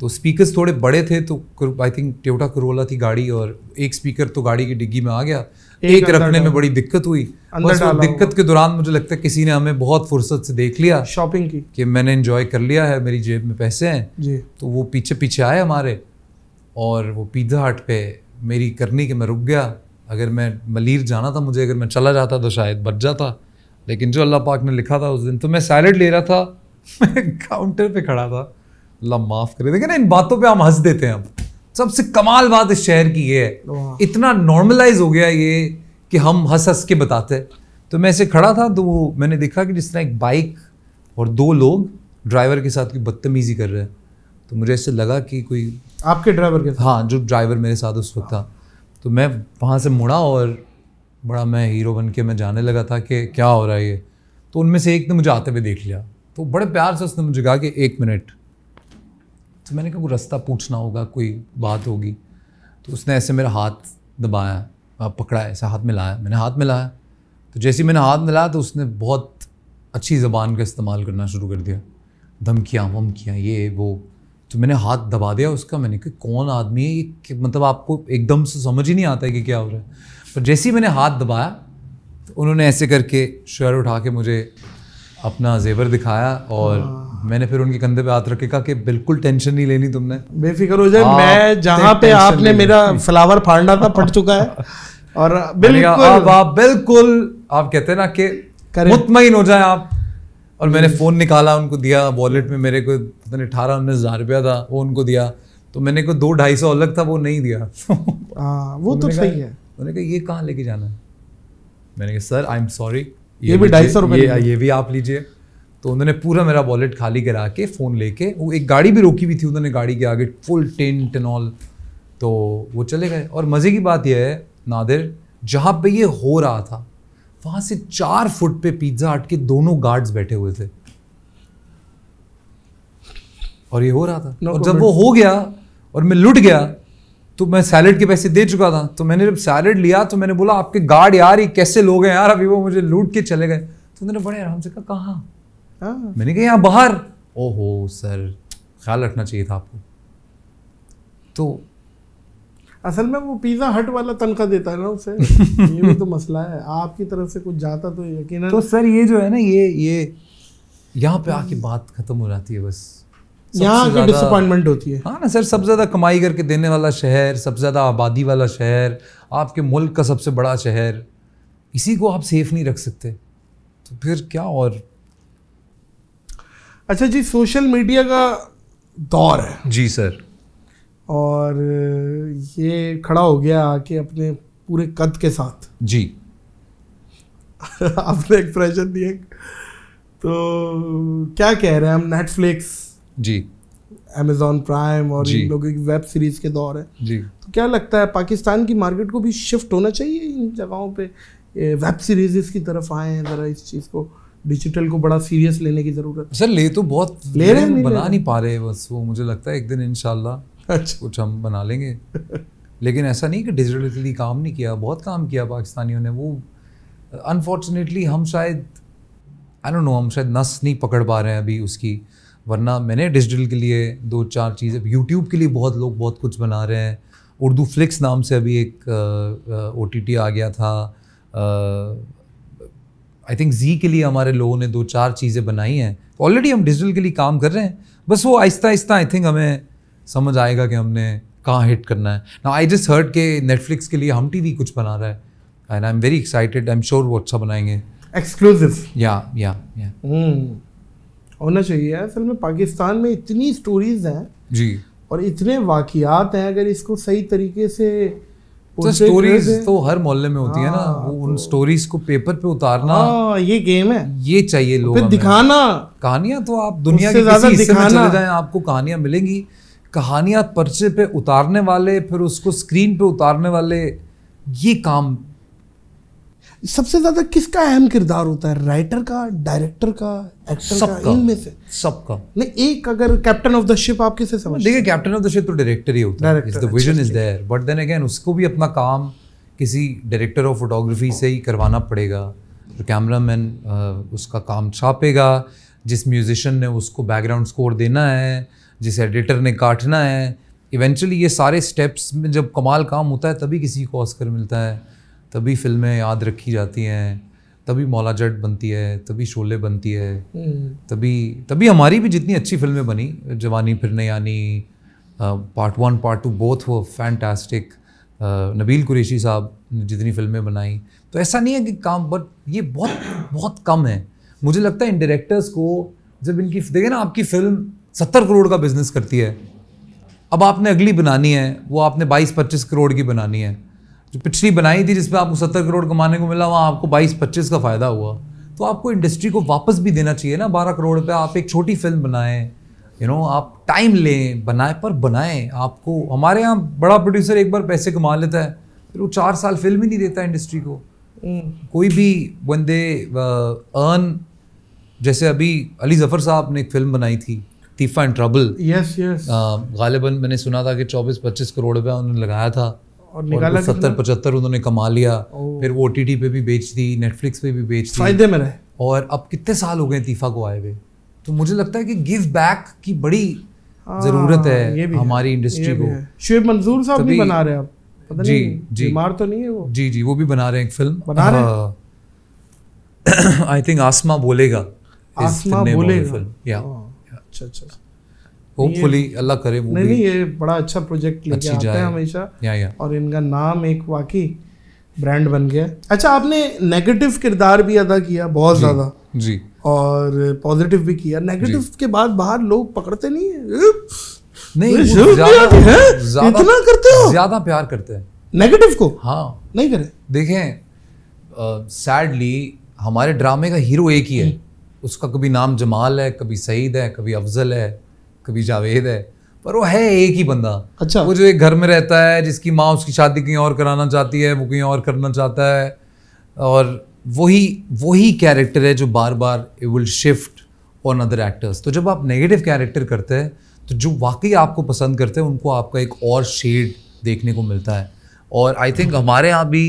तो स्पीकर्स थोड़े बड़े थे तो आई थिंक ट्योटा करोला थी गाड़ी और एक स्पीकर तो गाड़ी की डिग्गी में आ गया एक, एक रखने में बड़ी दिक्कत हुई बस वो दिक्कत के दौरान मुझे लगता है किसी ने हमें बहुत फुर्सत से देख लिया शॉपिंग की कि मैंने इन्जॉय कर लिया है मेरी जेब में पैसे हैं जी तो वो पीछे पीछे आए हमारे और वो पिज़्ज़ा हट पे मेरी करनी कि मैं रुक गया अगर मैं मलिर जाना था मुझे अगर मैं चला जाता तो शायद बच जाता लेकिन जो अल्लाह पाक ने लिखा था उस दिन तो मैं सैलड ले रहा था मैं काउंटर पे खड़ा था अल्लाह माफ़ करे देखे ना इन बातों पे हम हंस देते हैं अब सबसे कमाल बात इस शहर की ये है इतना नॉर्मलाइज हो गया ये कि हम हंस हंस के बताते तो मैं ऐसे खड़ा था तो वो मैंने देखा कि जिस तरह एक बाइक और दो लोग ड्राइवर के साथ कोई बदतमीज़ी कर रहे हैं तो मुझे ऐसे लगा कि कोई आपके ड्राइवर के हाँ जो ड्राइवर मेरे साथ उस वक्त था तो मैं वहाँ से मुड़ा और बड़ा मैं हीरो बन के मैं जाने लगा था कि क्या हो रहा है ये तो उनमें से एक ने मुझे आते हुए देख लिया तो बड़े प्यार से उसने मुझे कहा कि एक मिनट तो मैंने कहा कोई रास्ता पूछना होगा कोई बात होगी तो उसने ऐसे मेरा हाथ दबाया पकड़ा ऐसा हाथ मिलाया मैंने हाथ मिलाया तो जैसे ही मैंने हाथ मिलाया तो उसने बहुत अच्छी ज़बान का इस्तेमाल करना शुरू कर दिया धमकियाँ वमकियाँ ये वो तो मैंने हाथ दबा दिया उसका मैंने कहा कौन आदमी है ये मतलब आपको एकदम से समझ ही नहीं आता है कि क्या हो रहा है पर जैसे ही मैंने हाथ दबाया तो उन्होंने ऐसे करके शर्ट उठा के मुझे अपना जेवर दिखाया और हाँ। मैंने फिर उनके कंधे पे हाथ रखे कहा कि बिल्कुल टेंशन नहीं लेनी तुमने बेफिक्र हो जाए मैं जहाँ पे आपने मेरा फ्लावर फाड़ना था फट चुका है और बिल्कुल आप बिल्कुल आप कहते हैं ना कि मुतमिन हो जाए आप और मैंने फ़ोन निकाला उनको दिया वॉलेट में मेरे को पता नहीं अठारह उन्नीस हज़ार रुपया था वो उनको दिया तो मैंने को दो ढाई सौ अलग था वो नहीं दिया आ, हाँ, वो तो सही है उन्होंने कहा ये कहाँ लेके जाना है मैंने कहा सर आई एम सॉरी ये, भी ढाई सौ रुपये ये, ये भी आप लीजिए तो उन्होंने पूरा मेरा वॉलेट खाली करा के फ़ोन लेके वो एक गाड़ी भी रोकी हुई थी उन्होंने गाड़ी के आगे फुल टेंट एंड ऑल तो वो चले गए और मज़े की बात यह है नादिर जहाँ पे ये हो रहा था वहां से चार फुट पे पिज्जा हट के दोनों गार्ड्स बैठे हुए थे और ये हो रहा था no और जब वो हो गया और मैं लुट गया तो मैं सैलड के पैसे दे चुका था तो मैंने जब सैलड लिया तो मैंने बोला आपके गार्ड यार ये कैसे लोग हैं यार अभी वो मुझे लूट के चले गए तो उन्होंने बड़े आराम से कहा कहाँ हाँ। मैंने कहा यहाँ बाहर ओहो सर ख्याल रखना चाहिए था आपको तो असल में वो पिज़्ज़ा हट वाला तनखा देता है ना उसे ये भी तो मसला है आपकी तरफ से कुछ जाता तो यकीन तो सर ये जो है ना ये ये यहाँ पे आके बात ख़त्म हो जाती है बस यहाँ की डिसअपॉइंटमेंट होती है हाँ ना सर सबसे ज़्यादा कमाई करके देने वाला शहर सबसे ज़्यादा आबादी वाला शहर आपके मुल्क का सबसे बड़ा शहर इसी को आप सेफ नहीं रख सकते तो फिर क्या और अच्छा जी सोशल मीडिया का दौर है जी सर और ये खड़ा हो गया आके अपने पूरे कद के साथ जी आपने एक्सप्रेशन दिए तो क्या कह रहे हैं हम नेटफ्लिक्स जी अमेजोन प्राइम और इन लोगों की वेब सीरीज के दौर है जी तो क्या लगता है पाकिस्तान की मार्केट को भी शिफ्ट होना चाहिए इन जगहों पे वेब सीरीज की तरफ आए हैं ज़रा इस चीज़ को डिजिटल को बड़ा सीरियस लेने की ज़रूरत सर ले तो बहुत ले रहे हैं बना नहीं पा रहे बस वो मुझे लगता है एक दिन इनशाला अच्छा कुछ हम बना लेंगे लेकिन ऐसा नहीं कि डिजिटली काम नहीं किया बहुत काम किया पाकिस्तानियों ने वो अनफॉर्चुनेटली हम शायद आई डोंट नो हम शायद नस नहीं पकड़ पा रहे हैं अभी उसकी वरना मैंने डिजिटल के लिए दो चार चीज़ें यूट्यूब के लिए बहुत लोग बहुत कुछ बना रहे हैं उर्दू फ्लिक्स नाम से अभी एक ओ टी टी आ गया था आई थिंक जी के लिए हमारे लोगों ने दो चार चीज़ें बनाई हैं ऑलरेडी हम डिजिटल के लिए काम कर रहे हैं बस वो आहिस्ता आहिस्ता आई थिंक हमें समझ आएगा कि हमने कहाँ हिट करना है ना आई जस्ट हर्ट के नेटफ्लिक्स के लिए हम टी वी कुछ बना रहा है and I am very excited I am sure वो अच्छा बनाएंगे एक्सक्लूसिव या या या होना चाहिए असल में पाकिस्तान में इतनी स्टोरीज हैं जी और इतने वाकियात हैं अगर इसको सही तरीके से तो स्टोरीज तो हर मोहल्ले में होती आ, है ना हाँ, वो तो, उन स्टोरीज को पेपर पे उतारना आ, हाँ, ये गेम है ये चाहिए लोग दिखाना कहानियां तो आप दुनिया के किसी हिस्से में चले जाएं आपको कहानियां मिलेंगी कहानियाँ पर्चे पे उतारने वाले फिर उसको स्क्रीन पे उतारने वाले ये काम सबसे ज़्यादा किसका अहम किरदार होता है राइटर का डायरेक्टर का एक्टर सब का का से सबका नहीं एक अगर कैप्टन ऑफ द शिप आप किसे समझ देखिए कैप्टन ऑफ द शिप तो डायरेक्टर ही होता है the vision is there but then again उसको भी अपना काम किसी डायरेक्टर ऑफ फोटोग्राफी से ही करवाना पड़ेगा तो कैमरा मैन उसका काम छापेगा जिस म्यूजिशन ने उसको बैकग्राउंड स्कोर देना है जिस एडिटर ने काटना है इवेंचुअली ये सारे स्टेप्स में जब कमाल काम होता है तभी किसी को ऑस्कर मिलता है तभी फिल्में याद रखी जाती हैं तभी मौला जट बनती है तभी शोले बनती है हम्म। तभी तभी हमारी भी जितनी अच्छी फिल्में बनी जवानी फिर यानी part one part two both वो फैंटास्टिक नबील कुरेशी साहब ने जितनी फिल्में बनाई तो ऐसा नहीं है कि काम बट ये बहुत बहुत कम है मुझे लगता है इन डायरेक्टर्स को जब इनकी देखें ना आपकी फिल्म सत्तर करोड़ का बिजनेस करती है अब आपने अगली बनानी है वो आपने बाईस पच्चीस करोड़ की बनानी है जो पिछली बनाई थी जिसमें आपको सत्तर करोड़ कमाने को मिला वहाँ आपको बाईस पच्चीस का फ़ायदा हुआ तो आपको इंडस्ट्री को वापस भी देना चाहिए ना बारह करोड़ पे आप एक छोटी फिल्म बनाएं यू नो आप टाइम लें बनाए पर बनाएं आपको हमारे यहाँ बड़ा प्रोड्यूसर एक बार पैसे कमा लेता है फिर वो चार साल फिल्म ही नहीं देता इंडस्ट्री को हम्म। कोई भी बंदे अर्न uh, जैसे अभी अली ज़फ़र साहब ने एक फ़िल्म बनाई थी Teefa in trouble yes yes गालिबन मैंने सुना था कि 24-25 करोड़ रुपया उन्होंने लगाया था और निकाला और सत्तर पचहत्तर उन्होंने कमा लिया फिर वो ओटीटी पे भी बेच दी नेटफ्लिक्स पे भी बेच दी फायदे में रहे और अब कितने साल हो गए तीफा को आए हुए तो मुझे लगता है कि गिव बैक की बड़ी हाँ, जरूरत है हमारी इंडस्ट्री को शुएब मंजूर साहब भी बना रहे हैं पता जी जी बीमार तो नहीं है वो जी जी वो भी बना रहे हैं एक फिल्म बना रहे आई थिंक हाँ। आसमा बोलेगा आसमा बोलेगा फिल्म या हाँ। अच्छा अच्छा होपफुली अल्लाह करे नहीं नहीं ये बड़ा अच्छा प्रोजेक्ट लेके आते हैं हमेशा या या और इनका नाम एक वाकई ब्रांड बन गया अच्छा आपने नेगेटिव किरदार भी अदा किया बहुत ज़्यादा जी और पॉजिटिव भी किया नेगेटिव के बाद बाहर लोग पकड़ते नहीं है नहीं ज्यादा इतना करते हो ज्यादा प्यार करते हैं नेगेटिव को हाँ नहीं करे देखें सैडली हमारे ड्रामे का हीरो एक ही है हम्म। उसका कभी नाम जमाल है कभी सईद है कभी अफजल है कभी जावेद है पर वो है एक ही बंदा अच्छा वो जो एक घर में रहता है जिसकी माँ उसकी शादी कहीं और कराना चाहती है वो कहीं और करना चाहता है और वही वही कैरेक्टर है जो बार बार it will shift on other actors तो जब आप नेगेटिव कैरेक्टर करते हैं तो जो वाकई आपको पसंद करते हैं उनको आपका एक और शेड देखने को मिलता है और आई थिंक हमारे यहाँ भी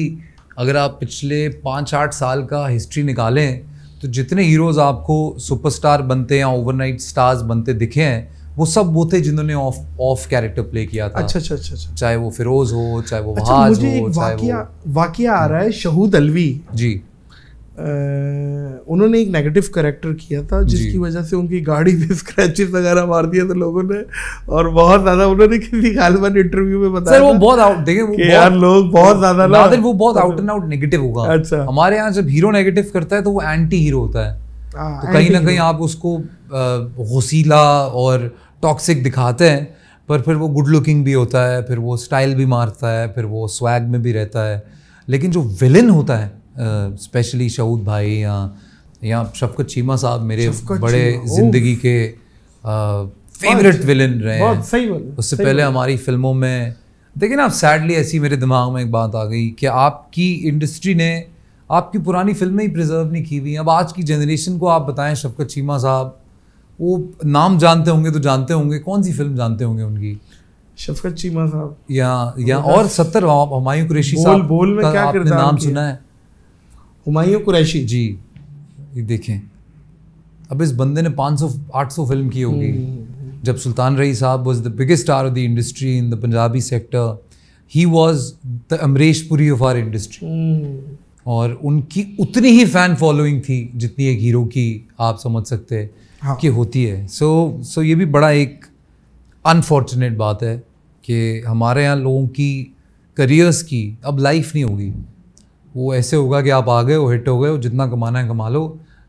अगर आप पिछले पाँच आठ साल का हिस्ट्री निकालें तो जितने हीरोज़ आपको सुपरस्टार बनते या ओवरनाइट स्टार्स बनते दिखे हैं वो सब वो थे जिन्होंने ऑफ ऑफ कैरेक्टर प्ले किया था अच्छा, अच्छा अच्छा अच्छा चाहे वो फिरोज हो चाहे वो अच्छा, मुझे हो, एक वाकिया वाकिया आ रहा है शहूद अलवी जी उन्होंने एक नेगेटिव करेक्टर किया था जिसकी वजह से उनकी गाड़ी पे स्क्रैचेस वगैरह मार दिया था लोगों ने और बहुत ज्यादा उन्होंने किसी गालबन इंटरव्यू में बताया सर वो बहुत आउट देखे वो यार लोग बहुत ज्यादा ना वो बहुत आउट एंड आउट नेगेटिव होगा अच्छा हमारे यहाँ जब हीरो नेगेटिव करता है तो वो एंटी हीरो होता है हाँ, तो कहीं ना कहीं आप उसको हौसीला और टॉक्सिक दिखाते हैं पर फिर वो गुड लुकिंग भी होता है फिर वो स्टाइल भी मारता है फिर वो स्वैग में भी रहता है लेकिन जो विलन होता है स्पेशली शऊद भाई या या शफकत चीमा साहब मेरे बड़े ज़िंदगी के फेवरेट विलन रहे हैं उससे पहले हमारी फिल्मों में देखिए ना सैडली ऐसी मेरे दिमाग में एक बात आ गई कि आपकी इंडस्ट्री ने आपकी पुरानी फिल्में ही प्रिजर्व नहीं की हुई अब आज की जनरेशन को आप बताएं शफकत चीमा साहब वो नाम जानते होंगे तो जानते होंगे कौन सी फिल्म जानते होंगे उनकी शफकत चीमा साहब या या और सत्तर हमायूं कुरेशी साहब बोल में क्या आपने नाम सुना है हुमायूं कुरैशी जी ये देखें अब इस बंदे ने 500 800 फिल्म की होगी हम्म। जब सुल्तान रही साहब was the biggest star of the industry in the Punjabi sector he was the Amrish Puri of our industry और उनकी उतनी ही फैन फॉलोइंग थी जितनी एक हीरो की आप समझ सकते हाँ। कि होती है सो so, सो so ये भी बड़ा एक अनफॉर्चुनेट बात है कि हमारे यहाँ लोगों की करियर्स की अब लाइफ नहीं होगी वो ऐसे होगा कि आप आ गए हो हिट हो गए हो जितना कमाना है कमा लो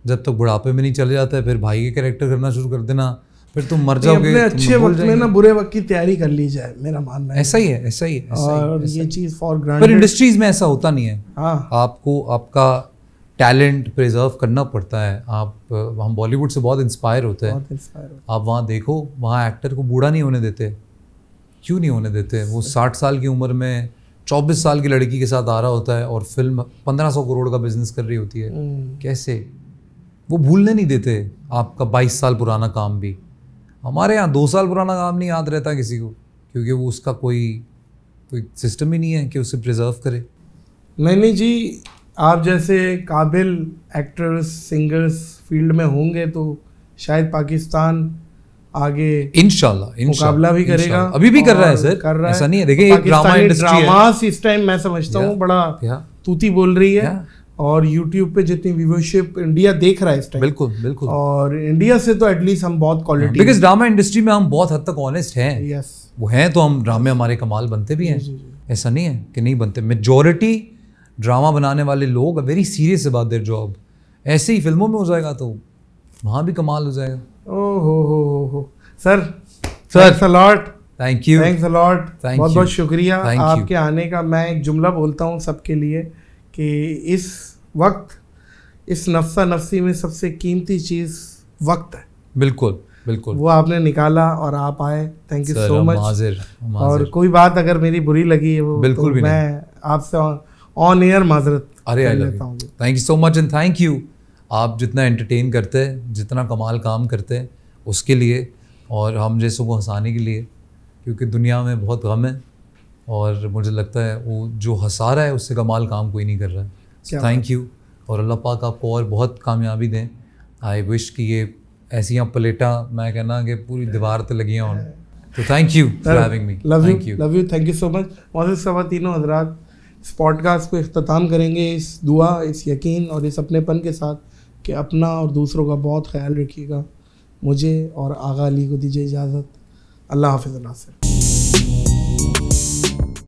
जब तक तो बुढ़ापे में नहीं चले जाता है फिर भाई के करेक्टर करना शुरू कर देना फिर तुम मर जाओगे अच्छे वक्त में ना बुरे वक्त की तैयारी कर ली जाए मेरा मानना है ऐसा ही है ऐसा ही है और ये चीज़ फॉर पर इंडस्ट्रीज में ऐसा होता नहीं है हाँ। आपको आपका टैलेंट प्रिजर्व करना पड़ता है आप हम बॉलीवुड से बहुत इंस्पायर होते हैं आप वहाँ देखो वहाँ एक्टर को बूढ़ा नहीं होने देते क्यों नहीं होने देते वो साठ साल की उम्र में चौबीस साल की लड़की के साथ आ रहा होता है और फिल्म पंद्रह सौ करोड़ का बिजनेस कर रही होती है हम्म। कैसे वो भूलने नहीं देते आपका बाईस साल पुराना काम भी हमारे यहाँ दो साल पुराना काम नहीं याद रहता किसी को क्योंकि वो उसका कोई कोई सिस्टम ही नहीं है कि उसे प्रिजर्व करे नहीं नहीं जी आप जैसे काबिल एक्टर्स सिंगर्स फील्ड में होंगे तो शायद पाकिस्तान आगे इनशाला मुकाबला भी करेगा अभी भी कर रहा है सर कर रहा है ऐसा नहीं है देखिए ड्रामास इस टाइम मैं समझता हूँ बड़ा तूती बोल रही है और YouTube पे जितनी व्यूवरशिप इंडिया देख रहा है इस टाइम बिल्कुल बिल्कुल और इंडिया से तो एटलीस्ट हम बहुत क्वालिटी बिकॉज ड्रामा इंडस्ट्री में हम बहुत हद तक ऑनेस्ट हैं यस वो हैं तो हम ड्रामे हमारे कमाल बनते भी हैं ऐसा नहीं है कि नहीं बनते मेजोरिटी ड्रामा बनाने वाले लोग very serious about their job ऐसे ही फिल्मों में हो जाएगा तो वहाँ भी कमाल हो जाएगा ओहो हो हो हो sir sir a lot thank you thanks a lot बहुत बहुत शुक्रिया आपके आने का मैं एक जुमला बोलता हूँ सबके लिए कि इस वक्त इस नफसा नफसी में सबसे कीमती चीज़ वक्त है बिल्कुल बिल्कुल वो आपने निकाला और आप आए थैंक यू सो मच और कोई बात अगर मेरी बुरी लगी वो बिल्कुल तो भी मैं आपसे ऑन एयर माजरत अरे आई लेता हूँ thank you so much and thank you आप जितना एंटरटेन करते हैं जितना कमाल काम करते हैं उसके लिए और हम जैसे को हंसाने के लिए क्योंकि दुनिया में बहुत गम है और मुझे लगता है वो जो हंसा रहा है उससे कमाल काम कोई नहीं कर रहा है थैंक यू और अल्लाह पाक आपको और बहुत कामयाबी दें आई विश कि ये ऐसी प्लेटा मैं कहना कि पूरी दीवार तो लगी हों तो thank you for having me love you love you thank you so much Mohsin सवा तीनों हजरात इस पॉडकास्ट को अख्ताम करेंगे इस दुआ इस यकीन और इस अपनेपन के साथ कि अपना और दूसरों का बहुत ख्याल रखिएगा मुझे और आगा अली को दीजिए इजाज़त अल्लाह हाफिज़ नासिर